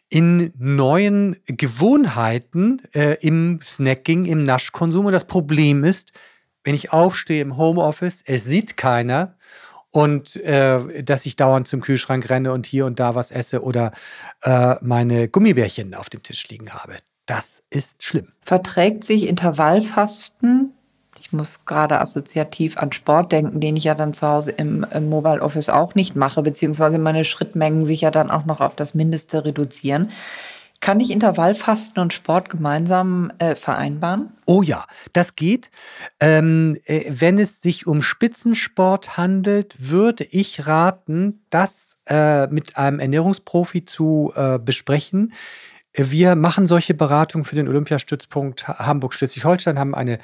[SPEAKER 3] in neuen Gewohnheiten äh, im Snacking, im Naschkonsum. Und das Problem ist, wenn ich aufstehe im Homeoffice, es sieht keiner und äh, dass ich dauernd zum Kühlschrank renne und hier und da was esse oder äh, meine Gummibärchen auf dem Tisch liegen habe. Das ist schlimm.
[SPEAKER 2] Verträgt sich Intervallfasten ich muss gerade assoziativ an Sport denken, den ich ja dann zu Hause im, im Mobile Office auch nicht mache, beziehungsweise meine Schrittmengen sich ja dann auch noch auf das Mindeste reduzieren. Kann ich Intervallfasten und Sport gemeinsam
[SPEAKER 3] äh, vereinbaren? Oh ja, das geht. Ähm, äh, wenn es sich um Spitzensport handelt, würde ich raten, das äh, mit einem Ernährungsprofi zu äh, besprechen. Wir machen solche Beratungen für den Olympiastützpunkt Hamburg-Schleswig-Holstein, haben eine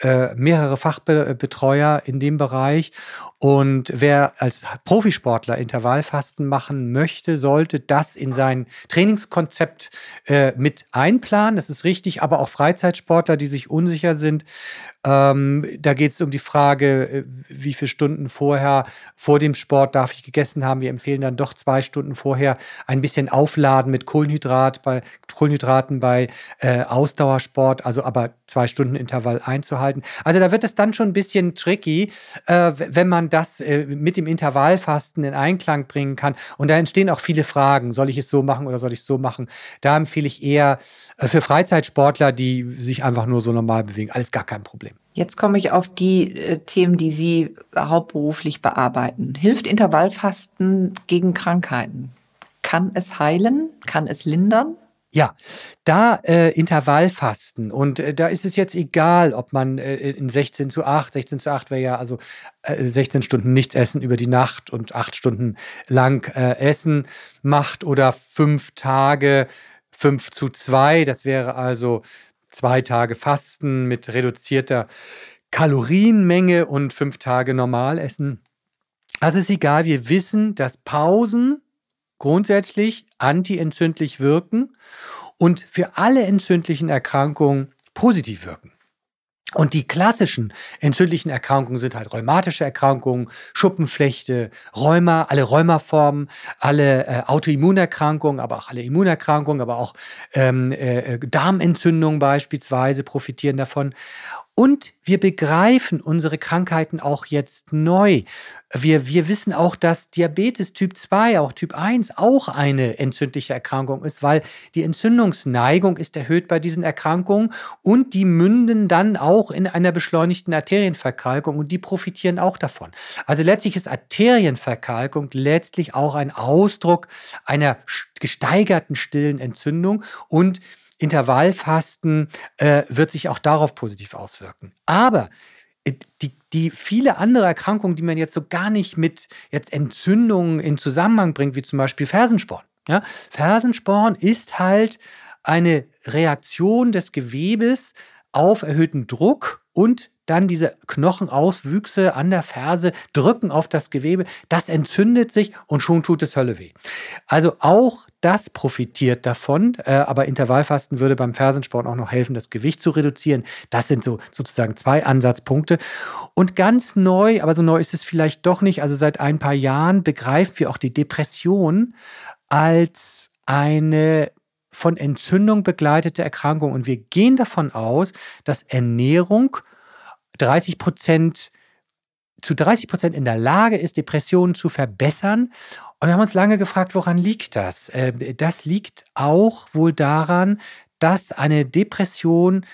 [SPEAKER 3] äh, mehrere Fachbetreuer in dem Bereich. Und wer als Profisportler Intervallfasten machen möchte, sollte das in sein Trainingskonzept äh, mit einplanen. Das ist richtig, aber auch Freizeitsportler, die sich unsicher sind. Ähm, da geht es um die Frage, äh, wie viele Stunden vorher vor dem Sport darf ich gegessen haben. Wir empfehlen dann doch zwei Stunden vorher ein bisschen aufladen mit Kohlenhydrat bei Kohlenhydraten bei äh, Ausdauersport, also aber Zwei-Stunden-Intervall einzuhalten. Also da wird es dann schon ein bisschen tricky, äh, wenn man das äh, mit dem Intervallfasten in Einklang bringen kann. Und da entstehen auch viele Fragen. Soll ich es so machen oder soll ich es so machen? Da empfehle ich eher äh, für Freizeitsportler, die sich einfach nur so normal bewegen, alles gar kein Problem.
[SPEAKER 2] Jetzt komme ich auf die äh, Themen, die Sie hauptberuflich bearbeiten. Hilft Intervallfasten gegen Krankheiten? Kann es heilen? Kann es lindern?
[SPEAKER 3] Ja, da äh, Intervallfasten und äh, da ist es jetzt egal, ob man äh, in 16 zu 8, 16 zu 8 wäre ja also 16 äh, Stunden nichts essen über die Nacht und 8 Stunden lang äh, essen macht oder 5 Tage 5 zu 2, das wäre also 2 Tage Fasten mit reduzierter Kalorienmenge und 5 Tage normal essen. Das also, ist egal, wir wissen, dass Pausen grundsätzlich antientzündlich wirken und für alle entzündlichen Erkrankungen positiv wirken. Und die klassischen entzündlichen Erkrankungen sind halt rheumatische Erkrankungen, Schuppenflechte, Rheuma, alle Rheumaformen, alle äh, Autoimmunerkrankungen, aber auch alle Immunerkrankungen, aber auch ähm, äh, äh Darmentzündungen beispielsweise profitieren davon. Und wir begreifen unsere Krankheiten auch jetzt neu. Wir, wir wissen auch, dass Diabetes Typ 2, auch Typ 1, auch eine entzündliche Erkrankung ist, weil die Entzündungsneigung ist erhöht bei diesen Erkrankungen und die münden dann auch in einer beschleunigten Arterienverkalkung und die profitieren auch davon. Also letztlich ist Arterienverkalkung letztlich auch ein Ausdruck einer gesteigerten stillen Entzündung und Intervallfasten äh, wird sich auch darauf positiv auswirken. Aber äh, die, die viele andere Erkrankungen, die man jetzt so gar nicht mit jetzt Entzündungen in Zusammenhang bringt, wie zum Beispiel Fersensporn. Ja? Fersensporn ist halt eine Reaktion des Gewebes auf erhöhten Druck und dann diese Knochenauswüchse an der Ferse drücken auf das Gewebe, das entzündet sich und schon tut es Hölle weh. Also auch das profitiert davon, äh, aber Intervallfasten würde beim Fersensport auch noch helfen, das Gewicht zu reduzieren. Das sind so sozusagen zwei Ansatzpunkte. Und ganz neu, aber so neu ist es vielleicht doch nicht, also seit ein paar Jahren begreifen wir auch die Depression als eine von Entzündung begleitete Erkrankung. Und wir gehen davon aus, dass Ernährung 30 Prozent zu 30 Prozent in der Lage ist, Depressionen zu verbessern. Und wir haben uns lange gefragt, woran liegt das? Ähm, das liegt auch wohl daran, dass eine Depression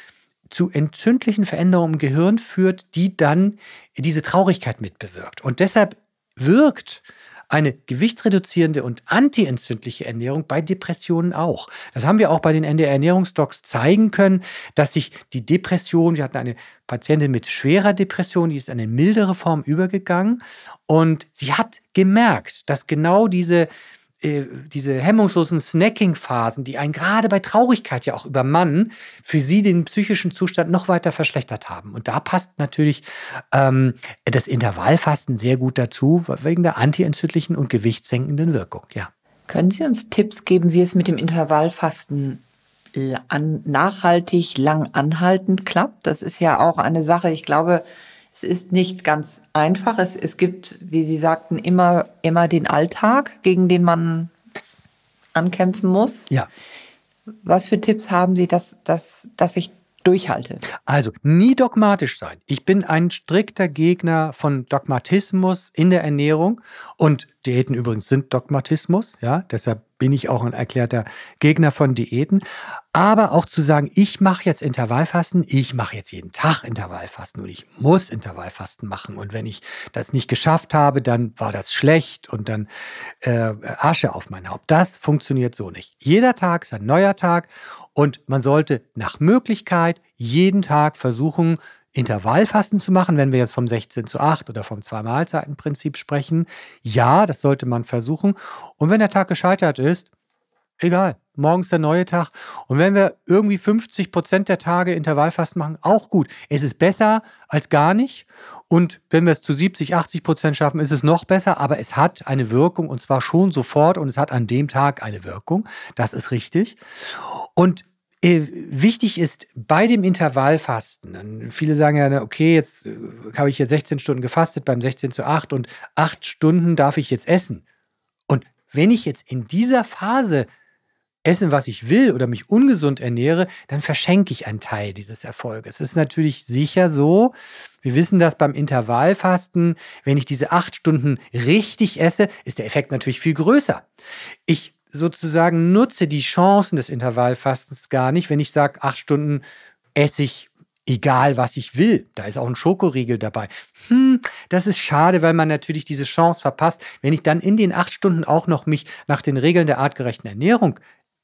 [SPEAKER 3] zu entzündlichen Veränderungen im Gehirn führt, die dann diese Traurigkeit mitbewirkt. Und deshalb wirkt eine gewichtsreduzierende und antientzündliche Ernährung bei Depressionen auch. Das haben wir auch bei den NDR-Ernährungsdocs zeigen können, dass sich die Depression, wir hatten eine Patientin mit schwerer Depression, die ist an eine mildere Form übergegangen und sie hat gemerkt, dass genau diese äh, diese hemmungslosen Snacking-Phasen, die einen gerade bei Traurigkeit ja auch übermannen, für sie den psychischen Zustand noch weiter verschlechtert haben. Und da passt natürlich ähm, das Intervallfasten sehr gut dazu, wegen der antientzündlichen und gewichtssenkenden Wirkung, ja. Können Sie uns
[SPEAKER 2] Tipps geben, wie es mit dem Intervallfasten nachhaltig, lang anhaltend klappt? Das ist ja auch eine Sache, ich glaube, es ist nicht ganz einfach. Es, es gibt, wie Sie sagten, immer, immer den Alltag, gegen den man
[SPEAKER 3] ankämpfen muss. Ja. Was für Tipps haben Sie, dass, dass, dass ich durchhalte. Also nie dogmatisch sein. Ich bin ein strikter Gegner von Dogmatismus in der Ernährung und Diäten übrigens sind Dogmatismus, ja, deshalb bin ich auch ein erklärter Gegner von Diäten, aber auch zu sagen, ich mache jetzt Intervallfasten, ich mache jetzt jeden Tag Intervallfasten und ich muss Intervallfasten machen und wenn ich das nicht geschafft habe, dann war das schlecht und dann äh, Asche auf mein Haupt. Das funktioniert so nicht. Jeder Tag ist ein neuer Tag und man sollte nach Möglichkeit jeden Tag versuchen, Intervallfasten zu machen, wenn wir jetzt vom 16 zu 8 oder vom Zwei-Mahlzeiten-Prinzip sprechen. Ja, das sollte man versuchen. Und wenn der Tag gescheitert ist, egal. Morgens der neue Tag. Und wenn wir irgendwie 50 Prozent der Tage Intervallfasten machen, auch gut. Es ist besser als gar nicht. Und wenn wir es zu 70, 80 Prozent schaffen, ist es noch besser. Aber es hat eine Wirkung und zwar schon sofort. Und es hat an dem Tag eine Wirkung. Das ist richtig. Und äh, Wichtig ist bei dem Intervallfasten, viele sagen ja, okay, jetzt äh, habe ich jetzt 16 Stunden gefastet beim 16 zu 8 und 8 Stunden darf ich jetzt essen. Und wenn ich jetzt in dieser Phase essen, was ich will oder mich ungesund ernähre, dann verschenke ich einen Teil dieses Erfolges. Es ist natürlich sicher so, wir wissen das beim Intervallfasten, wenn ich diese acht Stunden richtig esse, ist der Effekt natürlich viel größer. Ich sozusagen nutze die Chancen des Intervallfastens gar nicht, wenn ich sage, acht Stunden esse ich egal was ich will. Da ist auch ein Schokoriegel dabei. Hm, das ist schade, weil man natürlich diese Chance verpasst. Wenn ich dann in den acht Stunden auch noch mich nach den Regeln der artgerechten Ernährung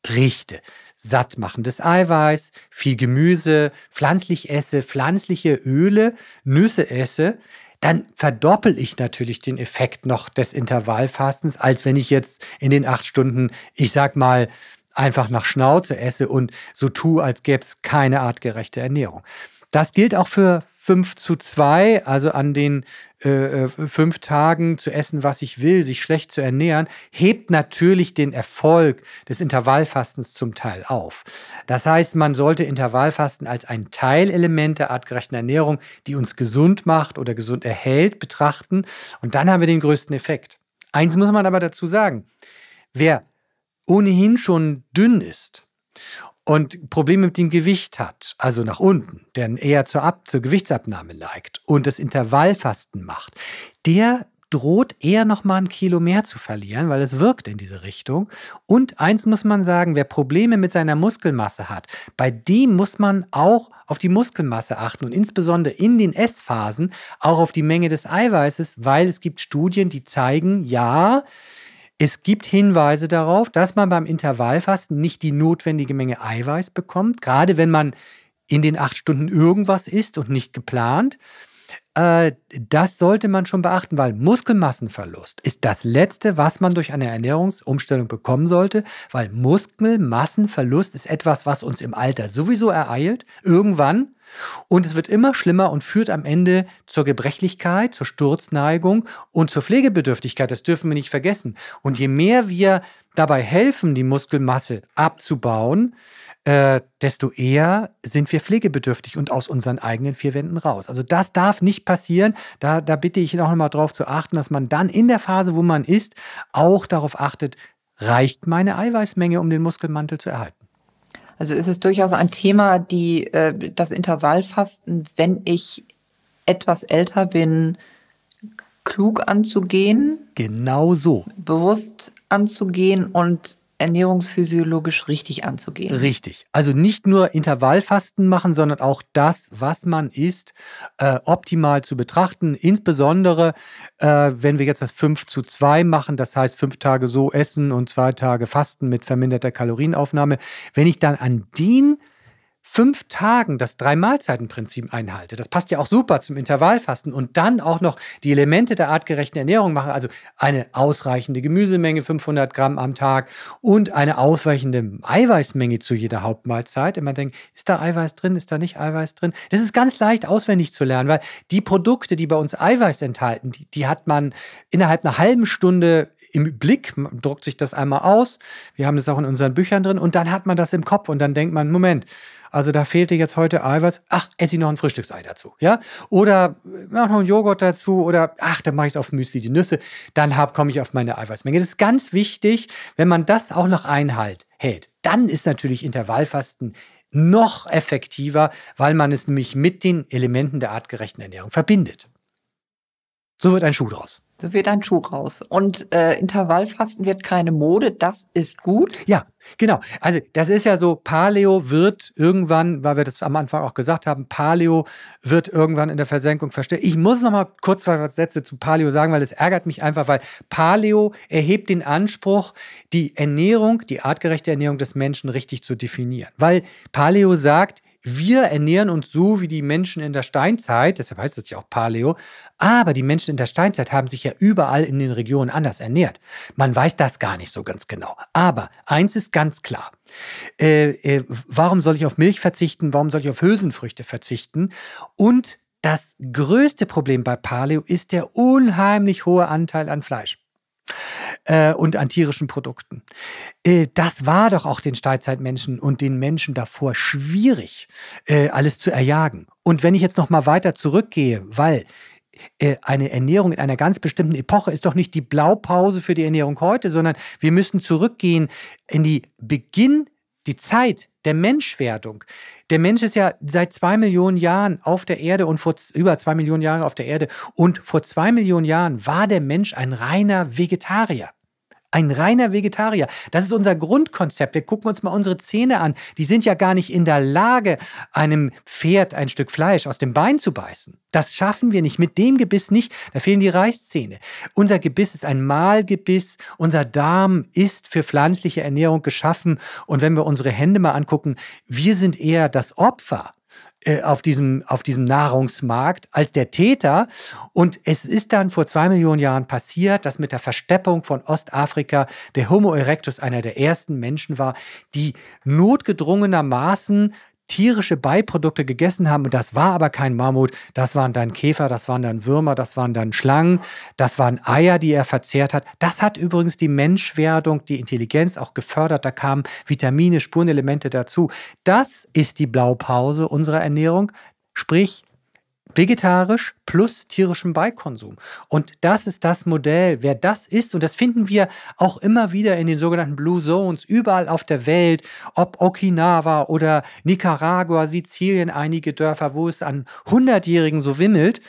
[SPEAKER 3] richte. Satt machendes Eiweiß, viel Gemüse, pflanzlich esse, pflanzliche Öle, Nüsse esse, dann verdoppel ich natürlich den Effekt noch des Intervallfastens, als wenn ich jetzt in den acht Stunden, ich sag mal, einfach nach Schnauze esse und so tue, als gäbe es keine artgerechte Ernährung. Das gilt auch für 5 zu 2, also an den äh, äh, fünf Tagen zu essen, was ich will, sich schlecht zu ernähren, hebt natürlich den Erfolg des Intervallfastens zum Teil auf. Das heißt, man sollte Intervallfasten als ein Teilelement der artgerechten Ernährung, die uns gesund macht oder gesund erhält, betrachten. Und dann haben wir den größten Effekt. Eins muss man aber dazu sagen. Wer ohnehin schon dünn ist und Probleme mit dem Gewicht hat, also nach unten, der eher zur, Ab zur Gewichtsabnahme neigt und das Intervallfasten macht, der droht eher nochmal ein Kilo mehr zu verlieren, weil es wirkt in diese Richtung. Und eins muss man sagen, wer Probleme mit seiner Muskelmasse hat, bei dem muss man auch auf die Muskelmasse achten und insbesondere in den Essphasen auch auf die Menge des Eiweißes, weil es gibt Studien, die zeigen, ja, es gibt Hinweise darauf, dass man beim Intervallfasten nicht die notwendige Menge Eiweiß bekommt, gerade wenn man in den acht Stunden irgendwas isst und nicht geplant. Äh, das sollte man schon beachten, weil Muskelmassenverlust ist das Letzte, was man durch eine Ernährungsumstellung bekommen sollte, weil Muskelmassenverlust ist etwas, was uns im Alter sowieso ereilt, irgendwann. Und es wird immer schlimmer und führt am Ende zur Gebrechlichkeit, zur Sturzneigung und zur Pflegebedürftigkeit. Das dürfen wir nicht vergessen. Und je mehr wir dabei helfen, die Muskelmasse abzubauen, äh, desto eher sind wir pflegebedürftig und aus unseren eigenen vier Wänden raus. Also das darf nicht passieren. Da, da bitte ich noch mal darauf zu achten, dass man dann in der Phase, wo man ist, auch darauf achtet, reicht meine Eiweißmenge, um den Muskelmantel zu erhalten. Also ist es
[SPEAKER 2] durchaus ein Thema, die, äh, das Intervallfasten, wenn ich etwas älter bin, klug anzugehen.
[SPEAKER 3] Genau so.
[SPEAKER 2] Bewusst anzugehen und
[SPEAKER 3] ernährungsphysiologisch richtig anzugehen. Richtig. Also nicht nur Intervallfasten machen, sondern auch das, was man isst, äh, optimal zu betrachten. Insbesondere, äh, wenn wir jetzt das 5 zu 2 machen, das heißt fünf Tage so essen und zwei Tage fasten mit verminderter Kalorienaufnahme. Wenn ich dann an den fünf Tagen das Drei-Mahlzeiten-Prinzip einhalte, das passt ja auch super zum Intervallfasten und dann auch noch die Elemente der artgerechten Ernährung mache, also eine ausreichende Gemüsemenge, 500 Gramm am Tag und eine ausreichende Eiweißmenge zu jeder Hauptmahlzeit. Immer denken, ist da Eiweiß drin, ist da nicht Eiweiß drin? Das ist ganz leicht auswendig zu lernen, weil die Produkte, die bei uns Eiweiß enthalten, die, die hat man innerhalb einer halben Stunde im Blick, man druckt sich das einmal aus. Wir haben das auch in unseren Büchern drin und dann hat man das im Kopf und dann denkt man, Moment, also da fehlte jetzt heute Eiweiß. Ach, esse ich noch ein Frühstücksei dazu, ja? Oder äh, mach noch einen Joghurt dazu oder ach, dann mache ich es auf Müsli, die Nüsse. Dann komme ich auf meine Eiweißmenge. Das ist ganz wichtig, wenn man das auch noch einhält. Dann ist natürlich Intervallfasten noch effektiver, weil man es nämlich mit den Elementen der artgerechten Ernährung verbindet. So wird ein Schuh draus.
[SPEAKER 2] So wird ein Schuh raus. Und äh, Intervallfasten wird keine Mode, das ist gut.
[SPEAKER 3] Ja, genau. Also das ist ja so, Paleo wird irgendwann, weil wir das am Anfang auch gesagt haben, Paleo wird irgendwann in der Versenkung verstehen. Ich muss noch mal kurz zwei Sätze zu Paleo sagen, weil es ärgert mich einfach, weil Paleo erhebt den Anspruch, die Ernährung, die artgerechte Ernährung des Menschen richtig zu definieren. Weil Paleo sagt, wir ernähren uns so wie die Menschen in der Steinzeit, deshalb heißt es ja auch Paleo, aber die Menschen in der Steinzeit haben sich ja überall in den Regionen anders ernährt. Man weiß das gar nicht so ganz genau. Aber eins ist ganz klar. Äh, äh, warum soll ich auf Milch verzichten? Warum soll ich auf Hülsenfrüchte verzichten? Und das größte Problem bei Paleo ist der unheimlich hohe Anteil an Fleisch. Äh, und an tierischen Produkten. Äh, das war doch auch den Steinzeitmenschen und den Menschen davor schwierig, äh, alles zu erjagen. Und wenn ich jetzt noch mal weiter zurückgehe, weil eine Ernährung in einer ganz bestimmten Epoche ist doch nicht die Blaupause für die Ernährung heute, sondern wir müssen zurückgehen in die Beginn die Zeit der Menschwerdung. Der Mensch ist ja seit zwei Millionen Jahren auf der Erde und vor über zwei Millionen Jahren auf der Erde. Und vor zwei Millionen Jahren war der Mensch ein reiner Vegetarier. Ein reiner Vegetarier. Das ist unser Grundkonzept. Wir gucken uns mal unsere Zähne an. Die sind ja gar nicht in der Lage, einem Pferd ein Stück Fleisch aus dem Bein zu beißen. Das schaffen wir nicht. Mit dem Gebiss nicht. Da fehlen die Reißzähne. Unser Gebiss ist ein Mahlgebiss. Unser Darm ist für pflanzliche Ernährung geschaffen. Und wenn wir unsere Hände mal angucken, wir sind eher das Opfer äh, auf diesem, auf diesem Nahrungsmarkt als der Täter. Und es ist dann vor zwei Millionen Jahren passiert, dass mit der Versteppung von Ostafrika der Homo erectus einer der ersten Menschen war, die notgedrungenermaßen tierische Beiprodukte gegessen haben und das war aber kein Mammut, das waren dann Käfer, das waren dann Würmer, das waren dann Schlangen, das waren Eier, die er verzehrt hat. Das hat übrigens die Menschwerdung, die Intelligenz auch gefördert, da kamen Vitamine, Spurenelemente dazu. Das ist die Blaupause unserer Ernährung, sprich vegetarisch plus tierischem Beikonsum. Und das ist das Modell. Wer das ist, und das finden wir auch immer wieder in den sogenannten Blue Zones, überall auf der Welt, ob Okinawa oder Nicaragua, Sizilien, einige Dörfer, wo es an Hundertjährigen so wimmelt,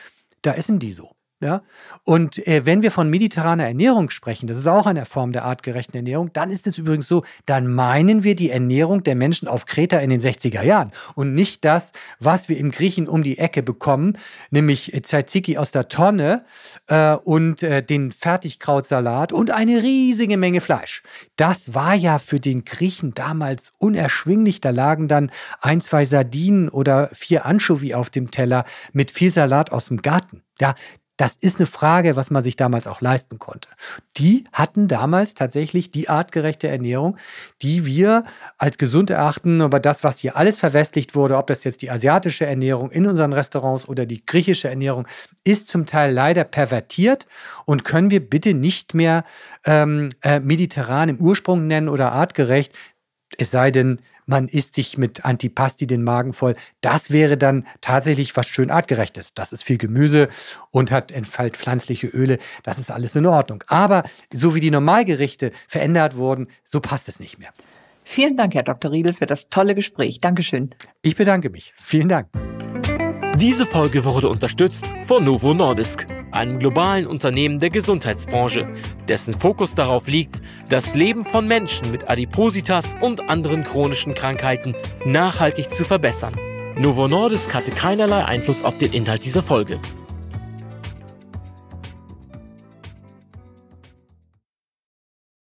[SPEAKER 3] da essen die so. Ja? Und äh, wenn wir von mediterraner Ernährung sprechen, das ist auch eine Form der artgerechten Ernährung, dann ist es übrigens so, dann meinen wir die Ernährung der Menschen auf Kreta in den 60er Jahren und nicht das, was wir im Griechen um die Ecke bekommen, nämlich Tzatziki aus der Tonne äh, und äh, den Fertigkrautsalat und eine riesige Menge Fleisch. Das war ja für den Griechen damals unerschwinglich. Da lagen dann ein, zwei Sardinen oder vier Anchovy auf dem Teller mit viel Salat aus dem Garten. Ja, das ist eine Frage, was man sich damals auch leisten konnte. Die hatten damals tatsächlich die artgerechte Ernährung, die wir als gesund erachten, aber das, was hier alles verwestlicht wurde, ob das jetzt die asiatische Ernährung in unseren Restaurants oder die griechische Ernährung, ist zum Teil leider pervertiert und können wir bitte nicht mehr ähm, äh, mediterran im Ursprung nennen oder artgerecht, es sei denn, man isst sich mit Antipasti den Magen voll. Das wäre dann tatsächlich was schön artgerechtes. Das ist viel Gemüse und hat entfallt pflanzliche Öle. Das ist alles in Ordnung. Aber so wie die Normalgerichte verändert wurden, so passt es nicht mehr. Vielen Dank, Herr Dr. Riedel, für das
[SPEAKER 1] tolle Gespräch. Dankeschön. Ich bedanke mich. Vielen Dank. Diese Folge wurde unterstützt von Novo Nordisk einem globalen Unternehmen der Gesundheitsbranche, dessen Fokus darauf liegt, das Leben von Menschen mit Adipositas und anderen chronischen Krankheiten nachhaltig zu verbessern. Novo Nordisk hatte keinerlei Einfluss auf den Inhalt dieser Folge.